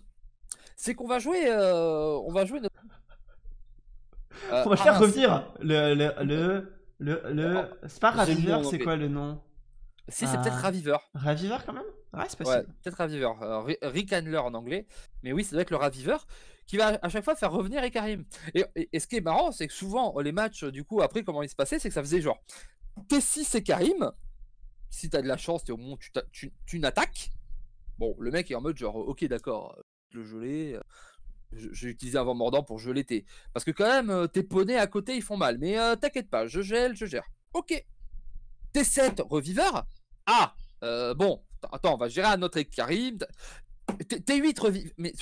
c'est qu'on va jouer. Euh, on va jouer. on va euh, faire revenir le, le... Le, le... Euh, c'est c'est quoi le nom Si, c'est peut-être euh, Raviveur. Raviveur quand même Ouais, c'est possible. peut-être Raviver, euh, en anglais. Mais oui, ça doit être le Raviveur qui va à chaque fois faire revenir Ekarim. Et, ce qui est marrant, c'est que souvent, les matchs, du coup, après, comment ils se passaient, c'est que ça faisait genre t c'est karim Si t'as de la chance, t'es au moins, tu, tu, tu n'attaques. Bon, le mec est en mode genre, ok, d'accord, le gelé, j'ai utilisé un mordant pour geler tes. Parce que quand même, euh, tes poneys à côté, ils font mal. Mais euh, t'inquiète pas, je gèle, je gère. Ok. T7 reviveur Ah euh, Bon, attends, on va gérer un autre Karim. T8 reviveur. Mais.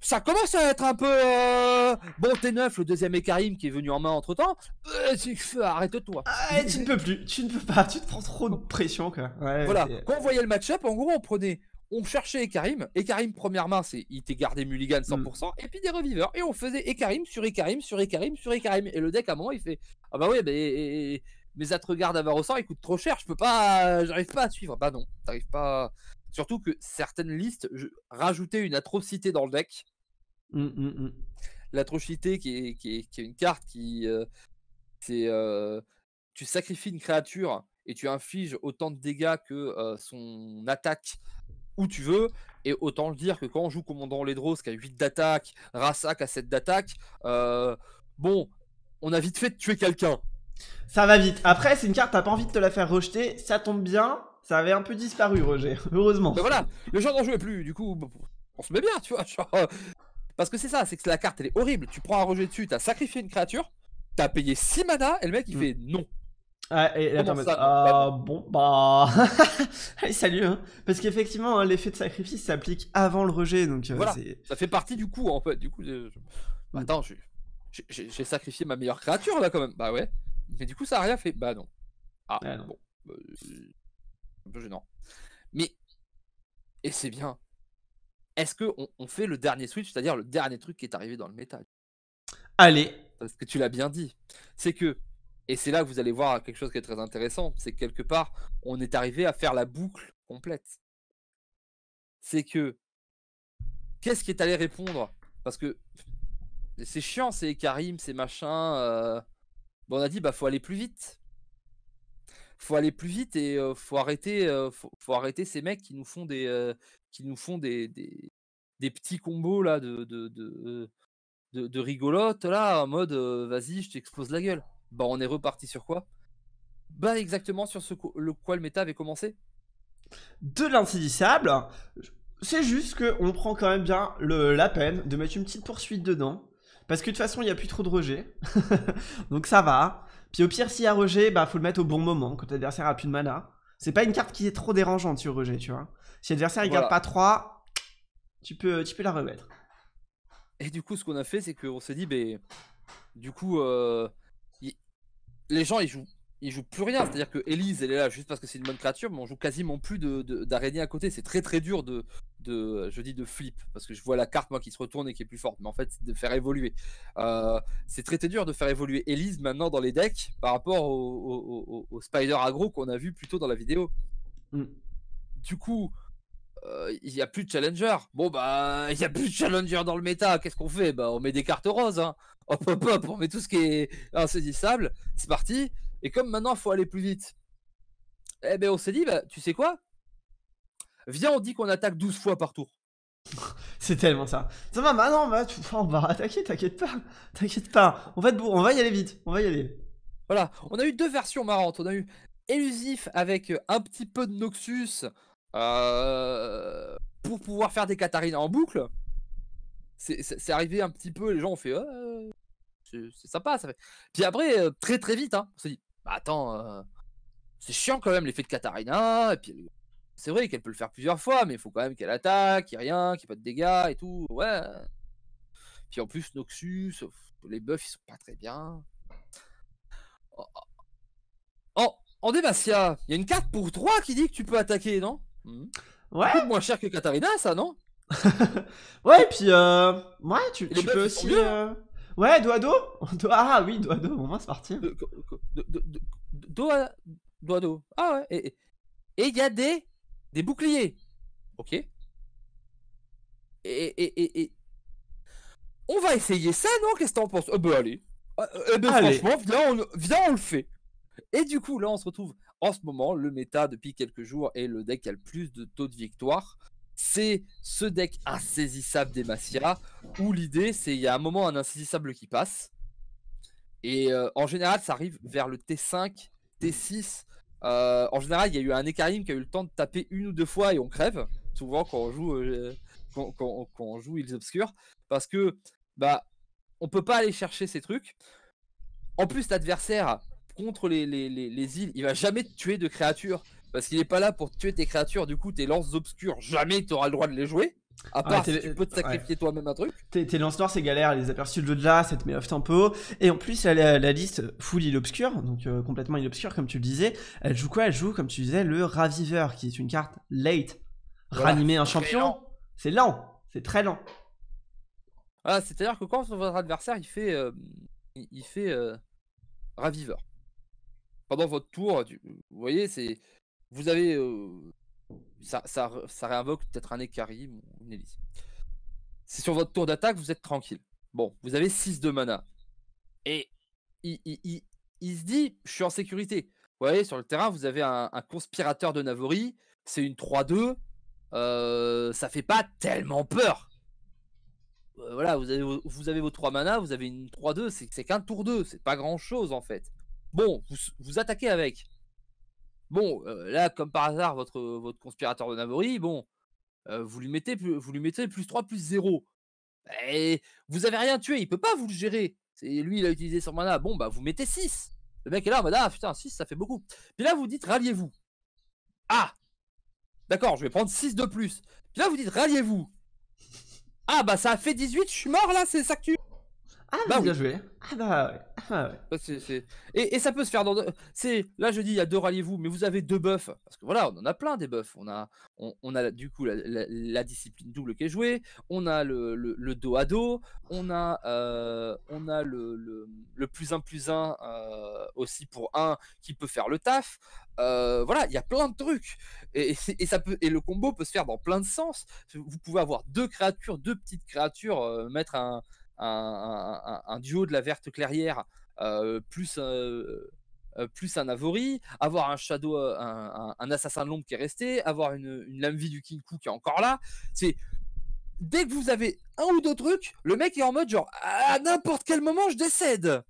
ça commence à être un peu. Bon, T9, le deuxième Karim qui est venu en main entre temps. Arrête-toi. tu ne peux plus, tu ne peux pas, tu te prends trop de pression. Quoi. voilà. Quand on voyait le match-up, en gros, on prenait on cherchait Ekarim. Ekarim, première main, c'est il était gardé Mulligan 100%, mm. et puis des reviveurs. Et on faisait Ekarim sur Ekarim sur Ekarim sur Ekarim. Et le deck, à un moment, il fait Ah bah oui, mais mes atregards avoir au sort, ils coûtent trop cher, je peux pas, j'arrive pas à suivre. Bah non, t'arrives pas. Surtout que certaines listes rajoutaient une atrocité dans le deck. Mm, mm, L'atrocité qui est, qui, une carte qui. Euh, c'est. Euh, tu sacrifies une créature et tu infliges autant de dégâts que euh, son attaque où tu veux. Et autant le dire que quand on joue commandant Ledros qui a 8 d'attaque, Rassak à 7 d'attaque, euh, bon, on a vite fait de tuer quelqu'un. Ça va vite. Après, c'est une carte, t'as pas envie de te la faire rejeter. Ça tombe bien, ça avait un peu disparu, Roger. Heureusement. Mais voilà, le genre n'en jouait plus. Du coup, on se met bien, tu vois. Euh. Parce que c'est ça, c'est que la carte, elle est horrible. Tu prends un rejet dessus, t'as sacrifié une créature, t'as payé 6 mana, et le mec, il mm. fait non. Ah, ah bon, bah. salut, hein. Parce qu'effectivement, hein, l'effet de sacrifice s'applique avant le rejet, donc. Euh, voilà, ça fait partie du coup, en fait. Du coup, bah, attends, j'ai sacrifié ma meilleure créature, là, quand même. Bah ouais. Mais du coup, ça a rien fait. Bah non. Ah, ah bon. un peu gênant. Mais. Et c'est bien. Est-ce qu'on on fait le dernier switch, c'est-à-dire le dernier truc qui est arrivé dans le métal Allez. Parce que tu l'as bien dit. C'est que et c'est là que vous allez voir quelque chose qui est très intéressant, c'est que quelque part, on est arrivé à faire la boucle complète. C'est que qu'est-ce qui est allé répondre Parce que c'est chiant, c'est Karim, c'est machin. Euh, on a dit bah faut aller plus vite. Faut aller plus vite et euh, faut arrêter, euh, faut, arrêter ces mecs qui nous font des, qui nous font des, des, petits combos là de de, de, rigolote là en mode vas-y je t'expose la gueule bah on est reparti sur quoi Bah exactement sur ce le quoi le méta avait commencé. De l'incidissable c'est juste qu'on prend quand même bien le, la peine de mettre une petite poursuite dedans. Parce que de toute façon, il n'y a plus trop de rejet. Donc ça va. Puis au pire, s'il y a rejet, bah faut le mettre au bon moment, quand l'adversaire a plus de mana. C'est pas une carte qui est trop dérangeante sur rejet, tu vois. Si l'adversaire il garde pas 3, tu peux, tu peux la remettre. Et du coup, ce qu'on a fait, c'est qu'on s'est dit, bah, du coup, euh, les gens ils jouent ils jouent plus rien. C'est-à-dire que Elise, elle est là juste parce que c'est une bonne créature, mais on joue quasiment plus d'araignées de, à côté. C'est très très dur de, de, je dis de flip, parce que je vois la carte moi qui se retourne et qui est plus forte, mais en fait de faire évoluer. Euh, c'est très très dur de faire évoluer Elise maintenant dans les decks par rapport au, Spider Agro qu'on a vu plus tôt dans la vidéo. Mm. Du coup, euh, il y n'y a plus de challenger. Bon bah, il y a plus de challenger dans le méta. Qu'est-ce qu'on fait Bah, on met des cartes roses. Hein. hop hop hop, on met tout ce qui est insaisissable, c'est parti. Et comme maintenant il faut aller plus vite, eh ben on s'est dit, bah, tu sais quoi Viens, on dit qu'on attaque 12 fois par tour. C'est tellement ça. Ça va, maintenant bah, bah, on va attaquer, t'inquiète pas. T'inquiète pas. On va, on va y aller vite. On va y aller. Voilà, on a eu deux versions marrantes. On a eu Elusif avec euh, un petit peu de Noxus euh, pour pouvoir faire des Katarina en boucle c'est arrivé un petit peu, les gens ont fait, euh... c'est sympa. Ça fait... Puis après, euh, très très vite, hein, on s'est dit, bah attends, euh, c'est chiant quand même l'effet de Katarina. Et puis, c'est vrai qu'elle peut le faire plusieurs fois, mais il faut quand même qu'elle attaque, qu'il n'y ait rien, qu'il n'y ait pas de dégâts et tout. Ouais. Puis en plus, Noxus, les buffs, ils sont pas très bien. En, oh, oh. Oh, Demacia, il y a une carte pour 3 qui dit que tu peux attaquer, non mmh. Ouais. moins cher que Katarina, ça, non ouais, et puis euh, ouais, tu, tu peux aussi. Euh, ouais, dos à dos. Ah oui, dos à dos. On va se partir. Ah ouais. Et il y a des des boucliers. Ok. Et, et, et, on va essayer ça, non Qu'est-ce que t'en penses Eh ben allez. Eh, eh ben franchement, viens, on, viens, on le fait. Et du coup, là, on se retrouve en ce moment, le méta depuis quelques jours est le deck qui a le plus de taux de victoire c'est ce deck insaisissable des Massira où l'idée c'est il y a un moment un insaisissable qui passe. Et euh, en général, ça arrive vers le T5, T6. Euh, en général, il y a eu un Ekarim qui a eu le temps de taper une ou deux fois et on crève. Souvent quand on joue, euh, quand, on joue Ils Parce que bah on peut pas aller chercher ces trucs. En plus, l'adversaire contre les, les, îles, il va jamais tuer de créatures. Parce qu'il est pas là pour tuer tes créatures, du coup, tes lances obscures, jamais tu auras le droit de les jouer. À ah, part tu peux te sacrifier toi-même un truc. Tes lances noires, c'est galère, les aperçus de là, ça te met off tempo. Et en plus, la, la liste full l'obscur, obscure, donc euh, complètement il obscure, comme tu le disais, elle joue quoi Elle joue, comme tu disais, le Raviveur, qui est une carte late. Ranimer un champion, c'est lent, c'est très lent. Ah c'est-à-dire que quand votre adversaire, il fait, euh, il fait euh, Raviveur. Pendant votre tour, vous voyez, c'est vous avez. ça, réinvoque peut-être un Ekarim ou une Elise. C'est sur votre tour d'attaque, vous êtes tranquille. Bon, vous avez 6 de mana. Et il, se dit Je suis en sécurité. Vous voyez, sur le terrain, vous avez un, conspirateur de Navori. C'est une 3-2. Ça ça fait pas tellement peur. voilà, vous avez, vous avez vos 3 manas, vous avez une 3-2. C'est qu'un tour 2. C'est pas grand chose en fait. Bon, vous, vous attaquez avec. Bon, euh, là, comme par hasard, votre, votre conspirateur de Navori, bon, vous, lui mettez, vous lui mettez plus 3, plus 0. Et vous avez rien tué, il peut pas vous le gérer. lui, il a utilisé son mana. Bon, bah, vous mettez 6. Le mec est là en mode, ah putain, 6, ça fait beaucoup. Puis là, vous dites, ralliez-vous. Ah D'accord, je vais prendre 6 de plus. Puis là, vous dites, ralliez-vous. Ah, bah, ça a fait 18, je suis mort là, c'est ça que tu. Ah bah, bien Ah bah ouais. Ah bah bah, et, ça peut se faire dans. C'est là je dis il y a deux ralliez-vous, mais vous avez deux buffs parce que voilà on en a plein des buffs. On a on, a du coup la, discipline double qui est jouée, on a le, le, dos à dos, on a euh, on a le, plus un plus un euh, aussi pour un qui peut faire le taf. Euh, voilà il y a plein de trucs et, ça peut et le combo peut se faire dans plein de sens. Vous pouvez avoir deux créatures, deux petites créatures, mettre un un, duo de la verte clairière euh, plus euh, euh, plus un Avori, avoir un Shadow, un, assassin de l'ombre qui est resté, avoir une, lame vie du King qui est encore là. C'est dès que vous avez un ou deux trucs, le mec est en mode genre à n'importe quel moment je décède.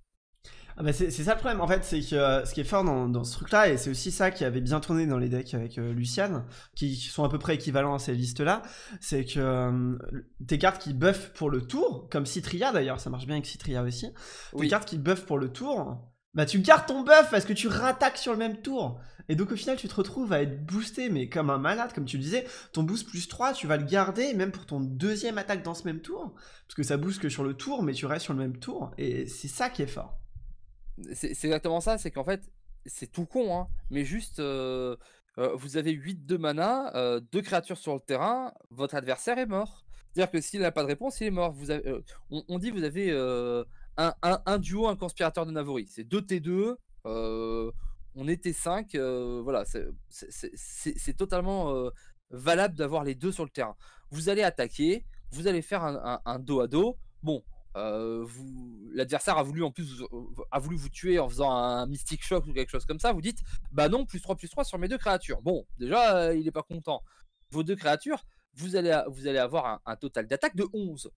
Ah bah, c'est ça le problème, en fait, c'est que euh, ce qui est fort dans, ce truc-là, et c'est aussi ça qui avait bien tourné dans les decks avec euh, Luciane, qui sont à peu près équivalents à ces listes-là, c'est que euh, tes cartes qui buffent pour le tour, comme Citria d'ailleurs, ça marche bien avec Citria aussi, tes cartes qui buffent pour le tour, bah tu gardes ton buff parce que tu rattaques sur le même tour. Et donc au final, tu te retrouves à être boosté, mais comme un malade, comme tu le disais, ton boost plus 3, tu vas le garder, même pour ton deuxième attaque dans ce même tour, parce que ça booste que sur le tour, mais tu restes sur le même tour, et c'est ça qui est fort c'est exactement ça, c'est qu'en fait, c'est tout con, hein, mais juste, euh, euh, vous avez 8 de mana, euh, deux créatures sur le terrain, votre adversaire est mort. C'est-à-dire que s'il n'a pas de réponse, il est mort. Vous avez, on, dit vous avez un, duo, un conspirateur de Navori. C'est 2 T2, on est T5, voilà, c'est totalement valable d'avoir les deux sur le terrain. Vous allez attaquer, vous allez faire un, un dos à dos. Bon, euh, vous, l'adversaire a voulu en plus euh, a voulu vous tuer en faisant un mystic shock ou quelque chose comme ça, vous dites bah non, plus 3 plus 3 sur mes deux créatures. Bon, déjà euh, il est pas content. Vos deux créatures, vous allez, vous allez avoir un, total d'attaque de 11.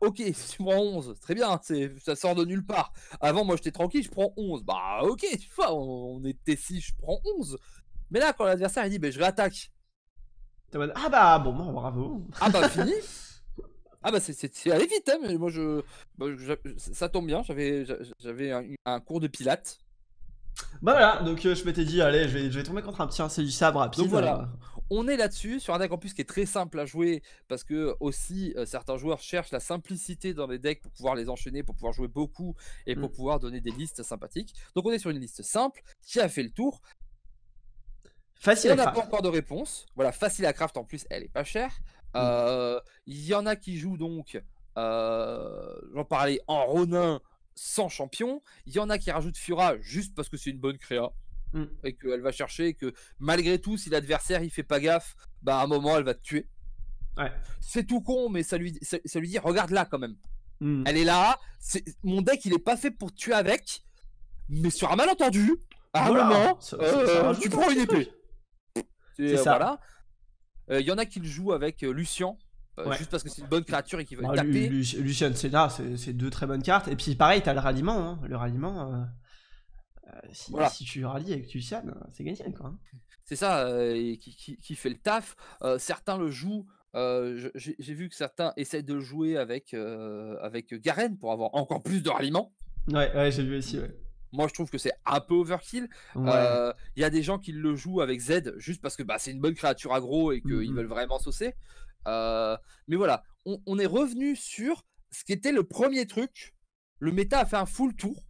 ok, tu prends 11, très bien, ça sort de nulle part. Avant, moi j'étais tranquille, je prends 11. Bah ok, on, était si je prends 11. Mais là, quand l'adversaire il dit bah, je réattaque. Ah bah bon, bravo. Ah bah fini Ah bah c'est allé vite, hein, mais moi bah, je, ça tombe bien, j'avais j'avais un, cours de pilates. Bah voilà, donc euh, je m'étais dit allez, je vais, je vais, tomber contre un petit c'est du sabre rapide. Donc voilà. Euh. On est là-dessus sur un deck en plus qui est très simple à jouer parce que aussi euh, certains joueurs cherchent la simplicité dans les decks pour pouvoir les enchaîner, pour pouvoir jouer beaucoup et pour mm. pouvoir donner des listes sympathiques. Donc on est sur une liste simple qui a fait le tour. Facile on n'a pas encore de réponse. Voilà, facile à craft en plus, elle est pas chère. Mmh. Euh, il y en a qui jouent donc, euh, j'en parlais, en Ronin sans champion. Il y en a qui rajoutent Fura juste parce que c'est une bonne créa. Mmh. Et qu'elle va chercher, que malgré tout, si l'adversaire il fait pas gaffe, bah à un moment elle va te tuer. Ouais. C'est tout con, mais ça lui, ça, lui dit regarde là quand même. Mmh. Elle est là. mon deck il est pas fait pour tuer avec, mais sur un malentendu, à un moment, euh, tu prends une épée. C'est ça. Il euh, y en a qui le jouent avec euh, Lucian, euh, Juste parce que c'est une bonne créature et qu'il veut bah, taper. c'est là, c'est deux très bonnes cartes. Et puis pareil, t'as le ralliement. Hein. Le ralliement, si, tu rallies avec Lucian, c'est gagnant quoi. Hein. C'est ça qui, fait le taf. certains le jouent. J'ai vu que certains essaient de jouer avec, avec Garen pour avoir encore plus de ralliement. Ouais, ouais j'ai vu aussi. Ouais. Moi, je trouve que c'est un peu overkill. Il euh, y a des gens qui le jouent avec Z juste parce que bah, c'est une bonne créature aggro et qu'ils mhm. veulent vraiment saucer. Euh, mais voilà, on, est revenu sur ce qui était le premier truc. Le méta a fait un full tour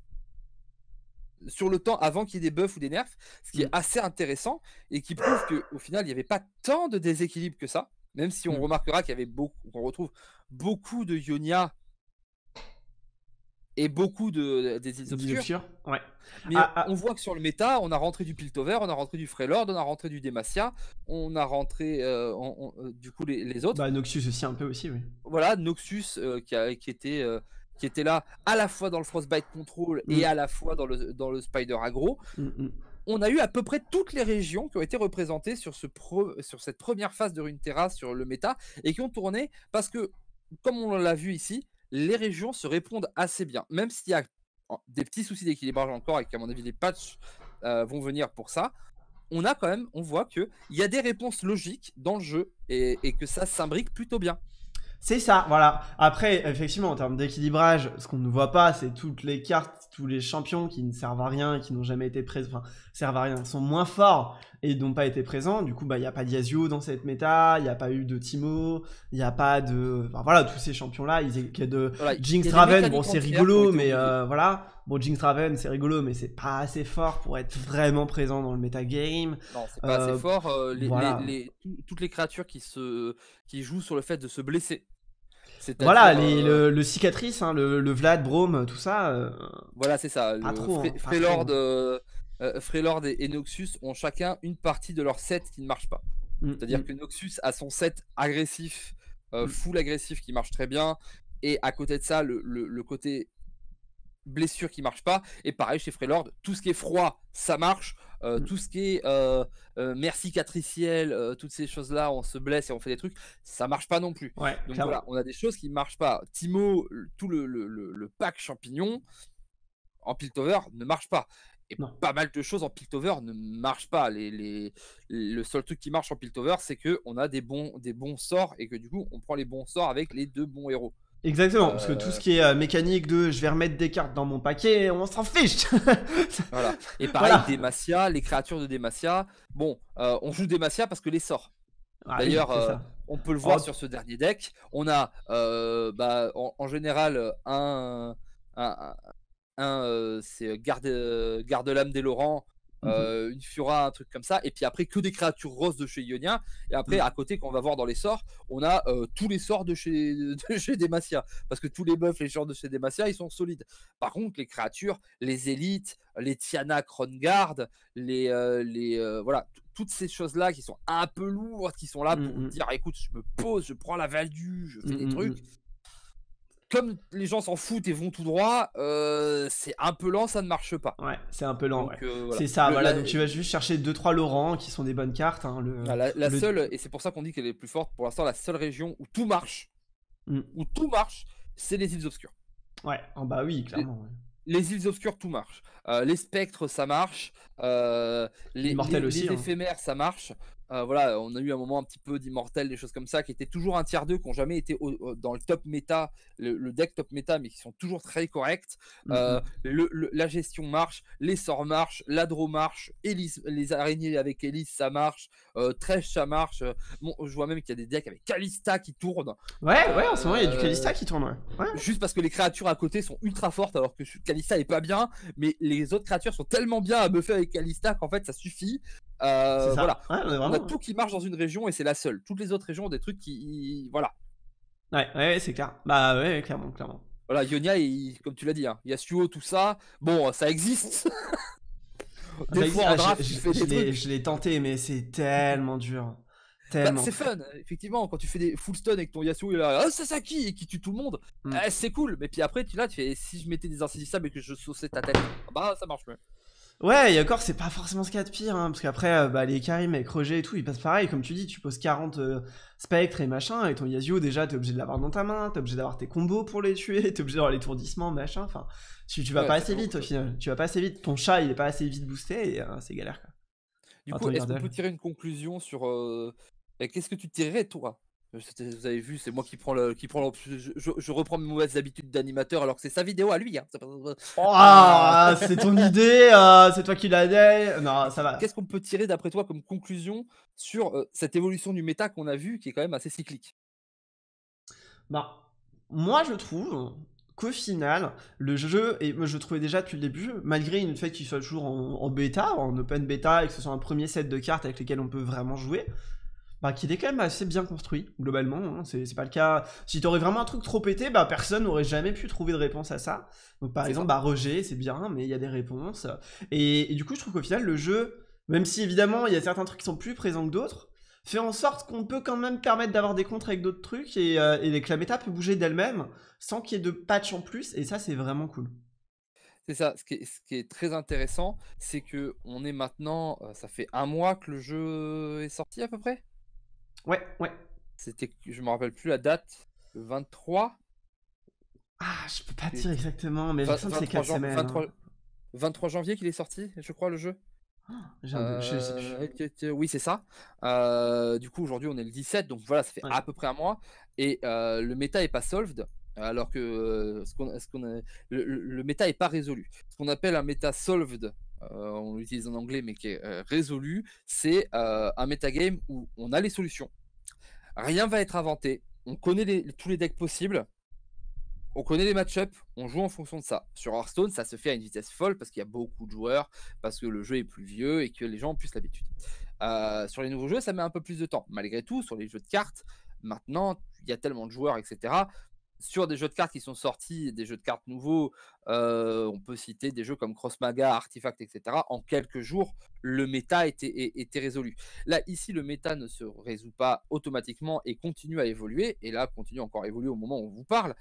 sur le temps avant qu'il y ait des buffs ou des nerfs, ce qui est mhm. assez intéressant et qui prouve qu'au final, il n'y avait pas tant de déséquilibre que ça, même si on mhm. remarquera qu'il y avait beaucoup, retrouve beaucoup de Yonia, et beaucoup de, des îles ouais. Mais ah, ah. on voit que sur le méta, on a rentré du Piltover, on a rentré du Freylord, on a rentré du Demacia, on a rentré euh, euh, du coup les, autres. Bah, Noxus aussi un peu aussi, oui. Voilà, Noxus euh, qui, a, qui, était, qui était là à la fois dans le Frostbite Control et mm. à la fois dans le, dans le Spider Agro. Mm, mm. On a eu à peu près toutes les régions qui ont été représentées sur, ce sur cette première phase de Runeterra sur le méta et qui ont tourné parce que, comme on l'a vu ici, les régions se répondent assez bien, même s'il y a des petits soucis d'équilibrage encore et qu'à mon avis les patchs euh, vont venir pour ça. On a quand même, on voit que il y a des réponses logiques dans le jeu et, que ça s'imbrique plutôt bien. C'est ça, voilà. Après, effectivement, en termes d'équilibrage, ce qu'on ne voit pas, c'est toutes les cartes, tous les champions qui ne servent à rien, qui n'ont jamais été présents, enfin, servent à rien, sont moins forts et n'ont pas été présents. Du coup, bah, il n'y a pas d'Iazio dans cette méta, il n'y a pas eu de Timo, il n'y a pas de. voilà, tous ces champions-là, il y de Jinx Raven, bon, c'est rigolo, mais euh, voilà. Bon, Jinx Raven, c'est rigolo, mais c'est pas assez fort pour être vraiment présent dans le metagame. Non, c'est pas assez euh, fort. Euh, toutes les créatures qui, se, qui jouent sur le fait de se blesser. Voilà, les, le, cicatrice, hein, le, Vlad, Brome, tout ça. Voilà, c'est ça. le hein, euh, et, Noxus ont chacun une partie de leur set qui ne marche pas. Mm, C'est-à-dire mm. que Noxus a son set agressif, euh, mm. full agressif qui marche très bien, et à côté de ça, le, côté blessure qui marche pas. Et pareil chez Freylord, tout ce qui est froid, ça marche. Euh, tout ce qui est euh, euh merci catriciel, toutes ces choses-là, on se blesse et on fait des trucs, ça marche pas non plus. Donc voilà, on a des choses qui ne marchent pas. Timo, tout le pack champignon en Piltover ne marche pas pas mal de choses en piltover ne marchent pas. Les, le seul truc qui marche en piltover, c'est que on a des bons, des bons sorts et que du coup, on prend les bons sorts avec les deux bons héros. Exactement, parce que euh, tout ce qui est euh, mécanique de je vais remettre des cartes dans mon paquet, on s'en fiche. voilà. Et pareil, Demacia, les créatures de Demacia. Bon, euh, on joue Demacia parce que les sorts. Ah D'ailleurs, on peut le voir oh. sur ce dernier deck. On a bah, en, général un Hein, c'est garde, garde l'âme des Laurent, mmh une Fiora, un truc comme ça, et puis après que des créatures roses de chez Ionia, et après mmh. à côté qu'on va voir dans les sorts, on a tous les sorts de chez, de chez Demacia, parce que tous les meufs les gens de chez Demacia, ils sont solides. Par contre, les créatures, les élites, les Tiana Krongard, les, les voilà, toutes ces choses-là qui sont un peu lourdes, qui sont là mmh pour dire écoute, je me pose, je prends la valdu je fais des trucs comme les gens s'en foutent et vont tout droit, euh, c'est un peu lent, ça ne marche pas. Ouais, c'est un peu lent. Euh, c'est ça, voilà. Donc tu vas juste chercher deux trois Laurent qui sont des bonnes cartes. Hein, ah, la, seule, et c'est pour ça qu'on dit qu'elle est plus forte, pour l'instant, la seule région où tout marche, mm. où tout marche, c'est les îles obscures. Ouais, en bah oui, clairement. Les îles obscures, tout marche. Euh, les spectres, ça marche. les, les, les hein. éphémères, ça marche. Euh, voilà, on a eu un moment un petit peu d'immortel, des choses comme ça, qui étaient toujours un tiers 2, qui n'ont jamais été dans le top méta, le, deck top méta, mais qui sont toujours très corrects. Euh, mhm. la gestion marche, les sorts marchent, l'adro marche, Elise, les araignées avec Elise, ça marche, euh, ça marche. Bon, je vois même qu'il y a des decks avec Kalista qui tournent. Ouais, ouais, en ce moment, il y a du Kalista euh, qui tourne. Juste parce que les créatures à côté sont ultra fortes, alors que Kalista est pas bien, mais les autres créatures sont tellement bien à buffer avec Kalista qu'en fait, ça suffit. Euh, voilà. on, a tout qui marche dans une région et c'est la seule. Toutes les autres régions ont des trucs qui. Voilà. Ouais, ouais, c'est clair. Bah ouais, clairement, clairement. Voilà, Yonia, comme tu l'as dit, hein, Yasuo, tout ça, bon, ça existe. Ah, des fois, En ah, draft, je, l'ai tenté, mais c'est tellement dur. Bah, c'est fun, effectivement, quand tu fais des full stun avec ton Yasuo, il est là, ah, ça Sasaki, et qui tue tout le monde, hmm. eh, c'est cool. Mais puis après, tu là, tu fais, si je mettais des insaisissables et que je saussais ta tête, bah ça marche mieux. Ouais, et encore, c'est pas forcément ce qu'il y a de pire, hein, parce qu'après, euh, bah, les Karim avec Roger et tout, ils passent pareil. Comme tu dis, tu poses 40 euh, spectres et machin, et ton Yasuo, déjà, t'es obligé de l'avoir dans ta main, t'es obligé d'avoir tes combos pour les tuer, t'es obligé d'avoir l'étourdissement, machin. Enfin, tu, tu vas pas assez vite au final. Tu vas pas assez vite. Ton chat, il est pas assez vite boosté, et euh, c'est galère, quoi. Du coup, est-ce qu'on peut tirer une conclusion sur. Qu'est-ce que tu tirerais, toi, euh, vous avez vu, c'est moi qui prends le, qui je, reprends mes mauvaises habitudes d'animateur alors que c'est sa vidéo à lui. Hein. Oh, ah. Ah, c'est ton idée, euh, c'est toi qui l'as dit. ça va. Qu'est-ce qu'on peut tirer d'après toi comme conclusion sur euh, cette évolution du méta qu'on a vu, qui est quand même assez cyclique Bah, moi je trouve qu'au final, le jeu, et je le trouvais déjà depuis le début, malgré une fait qu'il soit toujours en bêta, en open bêta, et que ce soit un premier set de cartes avec lesquelles on peut vraiment jouer. Bah, qui est quand même assez bien construit, globalement. Hein. C'est pas le cas. Si t'aurais vraiment un truc trop pété, bah, personne n'aurait jamais pu trouver de réponse à ça. Donc, par exemple, bah, rejet, c'est bien, mais il y a des réponses. Et, du coup, je trouve qu'au final, le jeu, même si évidemment, il y a certains trucs qui sont plus présents que d'autres, fait en sorte qu'on peut quand même permettre d'avoir des contres avec d'autres trucs et, que euh, la méta peut bouger d'elle-même sans qu'il y ait de patch en plus. Et ça, c'est vraiment cool. C'est ça, ce qui, est, ce qui est très intéressant, c'est que on est maintenant, euh, ça fait un mois que le jeu est sorti à peu près Ouais, ouais. C'était, je me rappelle plus la date, le 23. Ah, je peux pas dire exactement, mais je c'est semaines. 23, 23 hein. janvier qu'il est sorti, je crois, le jeu. Ah, euh, oui, c'est ça. Euh, du coup, aujourd'hui, on est le 17, donc voilà, ça fait à peu près un mois. Et euh, le méta est pas solved, alors que ce qu'on, ce qu'on le, le, méta est pas résolu. Ce qu'on appelle un méta solved euh, on l'utilise en anglais, mais qui est euh, résolu, c'est euh, un metagame où on a les solutions. Rien va être inventé. On connaît tous les decks possibles. On connaît les match-ups, on joue en fonction de ça. Sur Hearthstone, ça se fait à une vitesse folle parce qu'il y a beaucoup de joueurs, parce que le jeu est plus vieux et que les gens ont plus l'habitude. sur les nouveaux jeux, ça met un peu plus de temps. Malgré tout, sur les jeux de cartes, maintenant, il y a tellement de joueurs, etc sur des jeux de cartes qui sont sortis, des jeux de cartes nouveaux, euh, on peut citer des jeux comme Crossmaga, Artifact, etc. En quelques jours, le méta était, résolu. Là, ici, le méta ne se résout pas automatiquement et continue à évoluer, et là, continue encore à évoluer au moment où on vous parle,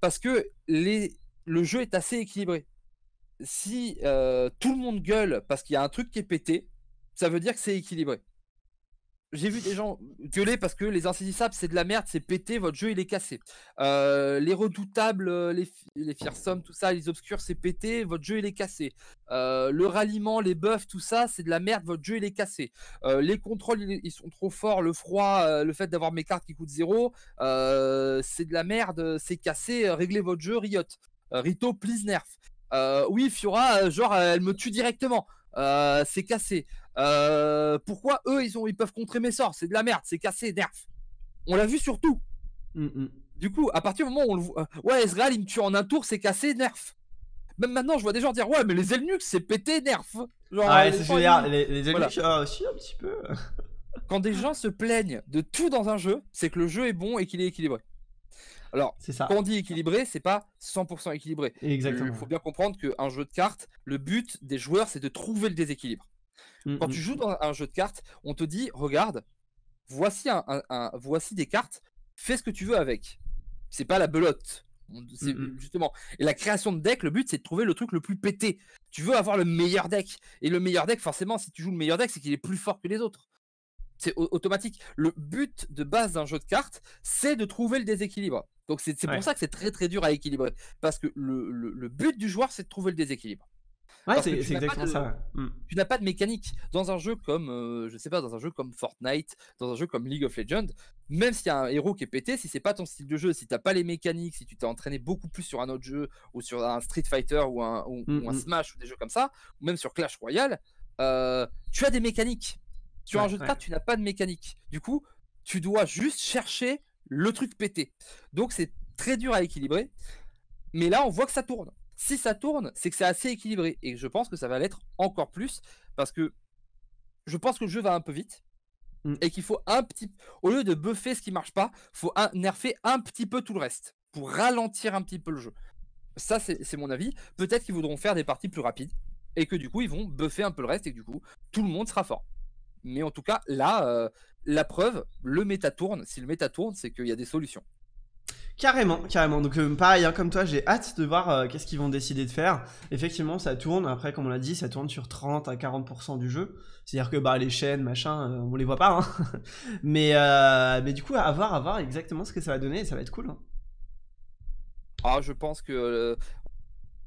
parce que le jeu est assez équilibré. Si euh, tout le monde gueule parce qu'il y a un truc qui est pété, ça veut dire que c'est équilibré j'ai vu des gens gueuler parce que les insaisissables, c'est de la merde, c'est pété, votre jeu il est cassé. Euh, les redoutables, euh, les, les sommes tout ça, les obscurs, c'est pété, votre jeu il est cassé. Euh, le ralliement, les buffs, tout ça, c'est de la merde, votre jeu il est cassé. les contrôles, ils, sont trop forts, le froid, le fait d'avoir mes cartes qui coûtent zéro, c'est de la merde, c'est cassé, réglez votre jeu, Riot. Rito, please nerf. oui, Fiora, genre, elle me tue directement. c'est cassé. Euh, pourquoi eux, ils, ont, ils peuvent contrer mes sorts C'est de la merde, c'est cassé, nerf. On l'a vu sur tout. Mm, mm. Du coup, à partir du moment où on le voit, euh, ouais, Ezreal, il me tue en un tour, c'est cassé, nerf. Même maintenant, je vois des gens dire, ouais, mais les Elnux, c'est pété, nerf. Ah euh, les, aussi un petit peu. Quand des gens se plaignent de tout dans un jeu, c'est que le jeu est bon et qu'il est équilibré. Alors, quand on dit équilibré, c'est pas 100% équilibré. Exactement. Il faut bien comprendre qu'un jeu de cartes, le but des joueurs, c'est de trouver le déséquilibre. Mmh, Quand mmh. tu joues dans un jeu de cartes, on te dit regarde, voici, un, voici des cartes, fais ce que tu veux avec. C'est pas la belote. Mmh, justement. Et la création de deck, le but c'est de trouver le truc le plus pété. Tu veux avoir le meilleur deck. Et le meilleur deck, forcément, si tu joues le meilleur deck, c'est qu'il est plus fort que les autres. C'est automatique. Le but de base d'un jeu de cartes, c'est de trouver le déséquilibre. Donc c'est pour ça que c'est très très dur à équilibrer. Parce que le but du joueur, c'est de trouver le déséquilibre. Mm. Tu n'as pas de mécanique dans un jeu comme, euh, je sais pas, dans un jeu comme Fortnite, dans un jeu comme League of Legends. Même s'il y a un héros qui est pété, si c'est pas ton style de jeu, si t'as pas les mécaniques, si tu t'es entraîné beaucoup plus sur un autre jeu ou sur un Street Fighter ou un, mm, mm. Smash ou des jeux comme ça, ou même sur Clash Royale, euh, tu as des mécaniques. Sur un jeu de cartes, tu n'as pas de mécanique. Du coup, tu dois juste chercher le truc pété. Donc c'est très dur à équilibrer. Mais là, on voit que ça tourne si ça tourne, c'est que c'est assez équilibré. Et je pense que ça va l'être encore plus parce que je pense que le jeu va un peu vite. Mm. Et qu'il faut un petit. Au lieu de buffer ce qui marche pas, faut nerfer un petit peu tout le reste. Pour ralentir un petit peu le jeu. Ça, c'est mon avis. Peut-être qu'ils voudront faire des parties plus rapides. Et que du coup, ils vont buffer un peu le reste. Et du coup, tout le monde sera fort. Mais en tout cas, là, euh, la preuve, le méta tourne. Si le méta tourne, c'est qu'il y a des solutions. Carrément, carrément. Donc euh, pareil, hein, comme toi, j'ai hâte de voir euh, qu'est-ce qu'ils vont décider de faire. Effectivement, ça tourne. Après, comme on l'a dit, ça tourne sur 30 à 40% du jeu. C'est-à-dire que bah les chaînes, machin, euh, on les voit pas. Hein. mais mais du coup, à voir, à voir exactement ce que ça va donner. ça va être cool. Hein. Ah, je pense que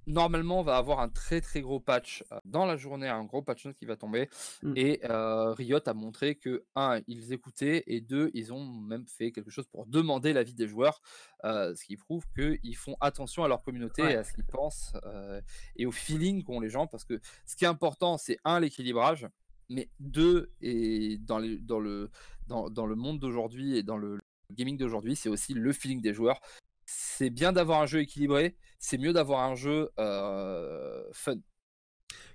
normalement, on va avoir un très très gros patch euh, dans la journée, un gros patch qui va tomber. Mm. Et euh, Riot a montré que, un, ils écoutaient, et deux, ils ont même fait quelque chose pour demander l'avis des joueurs, euh, ce qui prouve qu'ils font attention à leur communauté et à ce qu'ils pensent et au feeling qu'ont les gens, parce que ce qui est important, c'est un, l'équilibrage. Mais deux, et dans, les, dans, le, dans le monde d'aujourd'hui et dans le, gaming d'aujourd'hui, c'est aussi le feeling des joueurs c'est bien d'avoir un jeu équilibré, c'est mieux d'avoir un jeu euh, fun.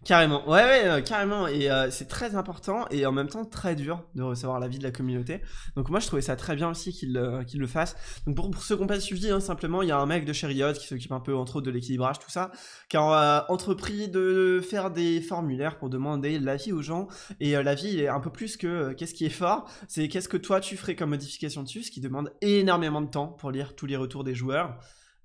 Carrément, ouais, ouais, euh, carrément. Et euh, c'est très important et en même temps très dur de recevoir l'avis de la communauté. Donc moi, je trouvais ça très bien aussi qu'il euh, le fasse. Donc pour, ceux qui n'ont pas suivi, hein, simplement, il y a un mec de chez qui s'occupe un peu entre autres de l'équilibrage, tout ça, qui a entrepris de faire des formulaires pour demander l'avis aux gens. Et l'avis est un peu plus que qu'est-ce qui est fort, c'est qu'est-ce que toi tu ferais comme modification dessus, ce qui demande énormément de temps pour lire tous les retours des joueurs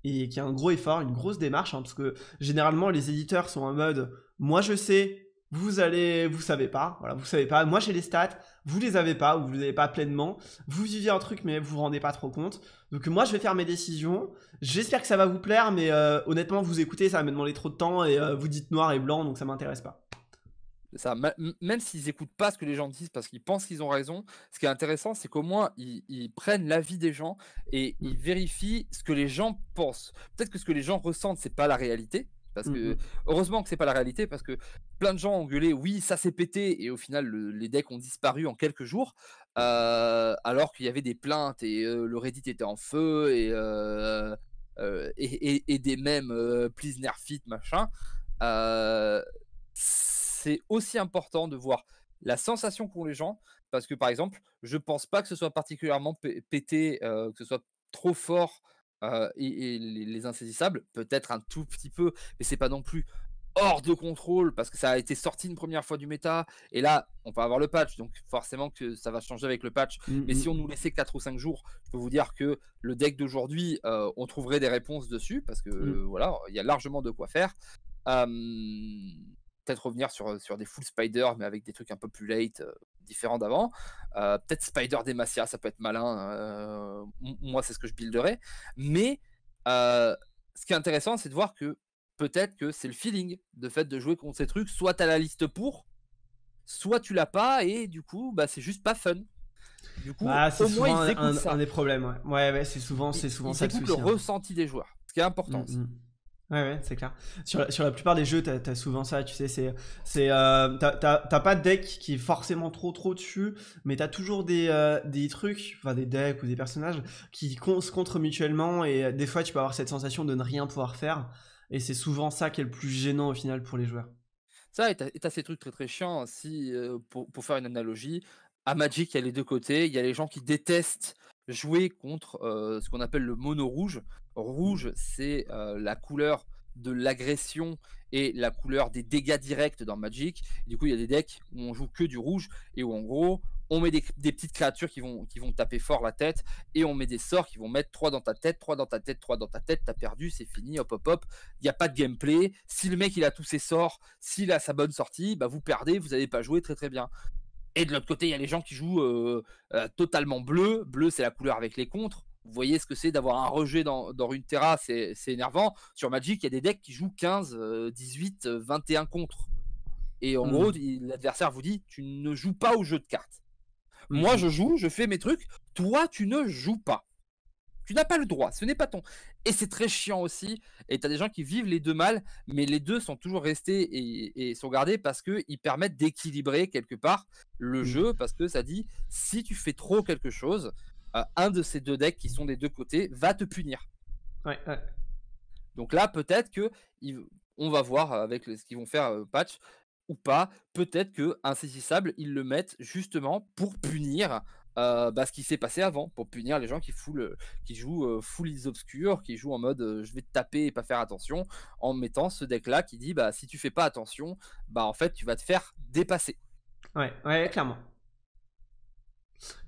et qui a un gros effort, une grosse démarche, hein, parce que généralement les éditeurs sont en mode moi, je sais, vous allez, vous savez pas. Voilà, vous savez pas. Moi, j'ai les stats, vous les avez pas ou vous les avez pas pleinement. Vous vivez un truc, mais vous vous rendez pas trop compte. Donc, moi, je vais faire mes décisions. J'espère que ça va vous plaire, mais euh, honnêtement, vous écoutez, ça va me demander trop de temps et euh, vous dites noir et blanc, donc ça m'intéresse pas. Ça, même s'ils écoutent pas ce que les gens disent parce qu'ils pensent qu'ils ont raison, ce qui est intéressant, c'est qu'au moins ils, ils prennent l'avis des gens et mmh. ils vérifient ce que les gens pensent. Peut-être que ce que les gens ressentent, c'est pas la réalité, parce mmh que, heureusement que c'est pas la réalité, parce que plein de gens ont gueulé, oui, ça s'est pété, et au final, les decks ont disparu en quelques jours, euh, alors qu'il y avait des plaintes et euh, le Reddit était en feu, et, euh, et, et, des mêmes please nerf it, machin. c'est aussi important de voir la sensation qu'ont les gens, parce que par exemple, je pense pas que ce soit particulièrement pété, que ce soit trop fort euh, et, les insaisissables, peut-être un tout petit peu, mais c'est pas non plus hors de contrôle parce que ça a été sorti une première fois du méta et là on va avoir le patch donc forcément que ça va changer avec le patch mmh, mais si mmh. on nous laissait 4 ou 5 jours je peux vous dire que le deck d'aujourd'hui euh, on trouverait des réponses dessus parce que mmh. voilà il y a largement de quoi faire peut-être revenir sur, sur des full spider mais avec des trucs un peu plus late euh différent d'avant. Euh, peut-être Spider Demacia, ça peut être malin. Euh, moi, c'est ce que je builderais. Mais euh, ce qui est intéressant, c'est de voir que peut-être que c'est le feeling de fait de jouer contre ces trucs. Soit tu as la liste pour, soit tu l'as pas, et du coup, bah, c'est juste pas fun. Du coup, bah, c'est souvent un, des problèmes. Ouais, c'est souvent, c'est souvent ça. Le, souci, le hein. ressenti des joueurs, ce qui est important. Mmh, mmh. Ouais, c'est clair. Sur, la plupart des jeux, t'as as souvent ça, tu sais, c'est, euh, t'as pas de deck qui est forcément trop, trop dessus, mais t'as toujours des, euh, trucs, enfin des decks ou des personnages qui se contre mutuellement et euh, des fois tu peux avoir cette sensation de ne rien pouvoir faire et c'est souvent ça qui est le plus gênant au final pour les joueurs. Ça, et t'as ces trucs très, très chiants. Si, euh, pour, faire une analogie, à Magic, il y a les deux côtés. Il y a les gens qui détestent jouer contre ce qu'on appelle le mono rouge. Rouge, c'est la couleur de l'agression et la couleur des dégâts directs dans Magic. du coup, il y a des decks où on joue que du rouge et où en gros, on met des, petites créatures qui vont, qui vont taper fort la tête et on met des sorts qui vont mettre 3 dans ta tête, 3 dans ta tête, 3 dans ta tête, t'as perdu, c'est fini, hop hop hop. Il n'y a pas de gameplay. Si le mec il a tous ses sorts, s'il a sa bonne sortie, bah vous perdez, vous n'allez pas jouer très très bien. Et de l'autre côté, il y a les gens qui jouent totalement bleu. Bleu, c'est la couleur avec les contres. Vous voyez ce que c'est d'avoir un rejet dans, une terrasse, c'est énervant. Sur Magic, il y a des decks qui jouent 15, 18, 21 contre. Et en hmm. gros, l'adversaire vous dit tu ne joues pas au jeu de cartes. Moi, hmm. je joue, je fais mes trucs. Toi, tu ne joues pas. Tu n'as pas le droit. Ce n'est pas ton. Et c'est très chiant aussi. Et tu as des gens qui vivent les deux mal, mais les deux sont toujours restés et, sont gardés parce qu'ils permettent d'équilibrer quelque part le hmm. jeu. Parce que ça dit si tu fais trop quelque chose, euh, un de ces deux decks qui sont des deux côtés va te punir. Donc là, peut-être que on va voir avec ce qu'ils vont faire euh, patch ou pas. Peut-être que insaisissable, ils le mettent justement pour punir euh, bah, ce qui s'est passé avant, pour punir les gens qui, foulent, qui jouent full is obscure, qui jouent en mode je vais te taper et pas faire attention, en mettant ce deck-là qui dit bah si tu fais pas attention, bah en fait tu vas te faire dépasser. Ouais, ouais, clairement.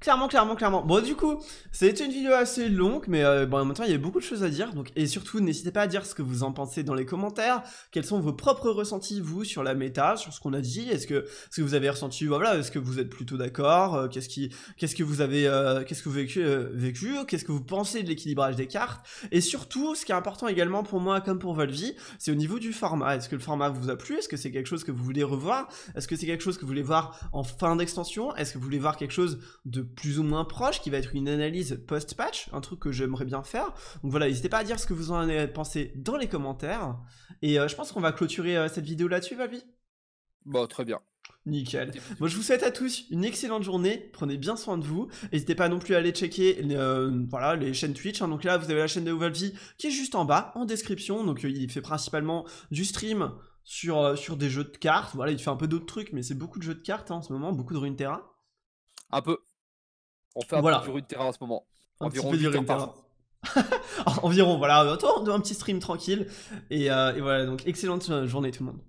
Clairement, clairement, clairement. Bon, du coup, c'était une vidéo assez longue, mais euh, bon, en même temps, il y a beaucoup de choses à dire. Donc, et surtout, n'hésitez pas à dire ce que vous en pensez dans les commentaires. Quels sont vos propres ressentis, vous, sur la méta, sur ce qu'on a dit Est-ce que, que vous avez ressenti Voilà, est-ce que vous êtes plutôt d'accord euh, Qu'est-ce qui, qu'est-ce que vous avez, euh, qu'est-ce que vous vécu, vécu Qu'est-ce que vous pensez de l'équilibrage des cartes Et surtout, ce qui est important également pour moi, comme pour vie c'est au niveau du format. Est-ce que le format vous a plu Est-ce que c'est quelque chose que vous voulez revoir Est-ce que c'est quelque chose que vous voulez voir en fin d'extension Est-ce que vous voulez voir quelque chose de plus ou moins proche, qui va être une analyse post-patch, un truc que j'aimerais bien faire. Donc voilà, n'hésitez pas à dire ce que vous en avez pensé dans les commentaires. Et euh, je pense qu'on va clôturer euh, cette vidéo là-dessus, Valvi. Bon, bah, très bien. Nickel. Bon, je vous souhaite à tous une excellente journée. Prenez bien soin de vous. N'hésitez pas non plus à aller checker euh, voilà, les chaînes Twitch. Hein. Donc là, vous avez la chaîne de Valvi qui est juste en bas, en description. Donc il fait principalement du stream sur, sur des jeux de cartes. Voilà, il fait un peu d'autres trucs, mais c'est beaucoup de jeux de cartes hein, en ce moment, beaucoup de Runeterra. Un peu. On fait un peu rue de terrain en ce moment. Un environ environ, voilà. Toi, on doit un petit stream tranquille. Euh, et voilà, donc excellente journée tout le monde.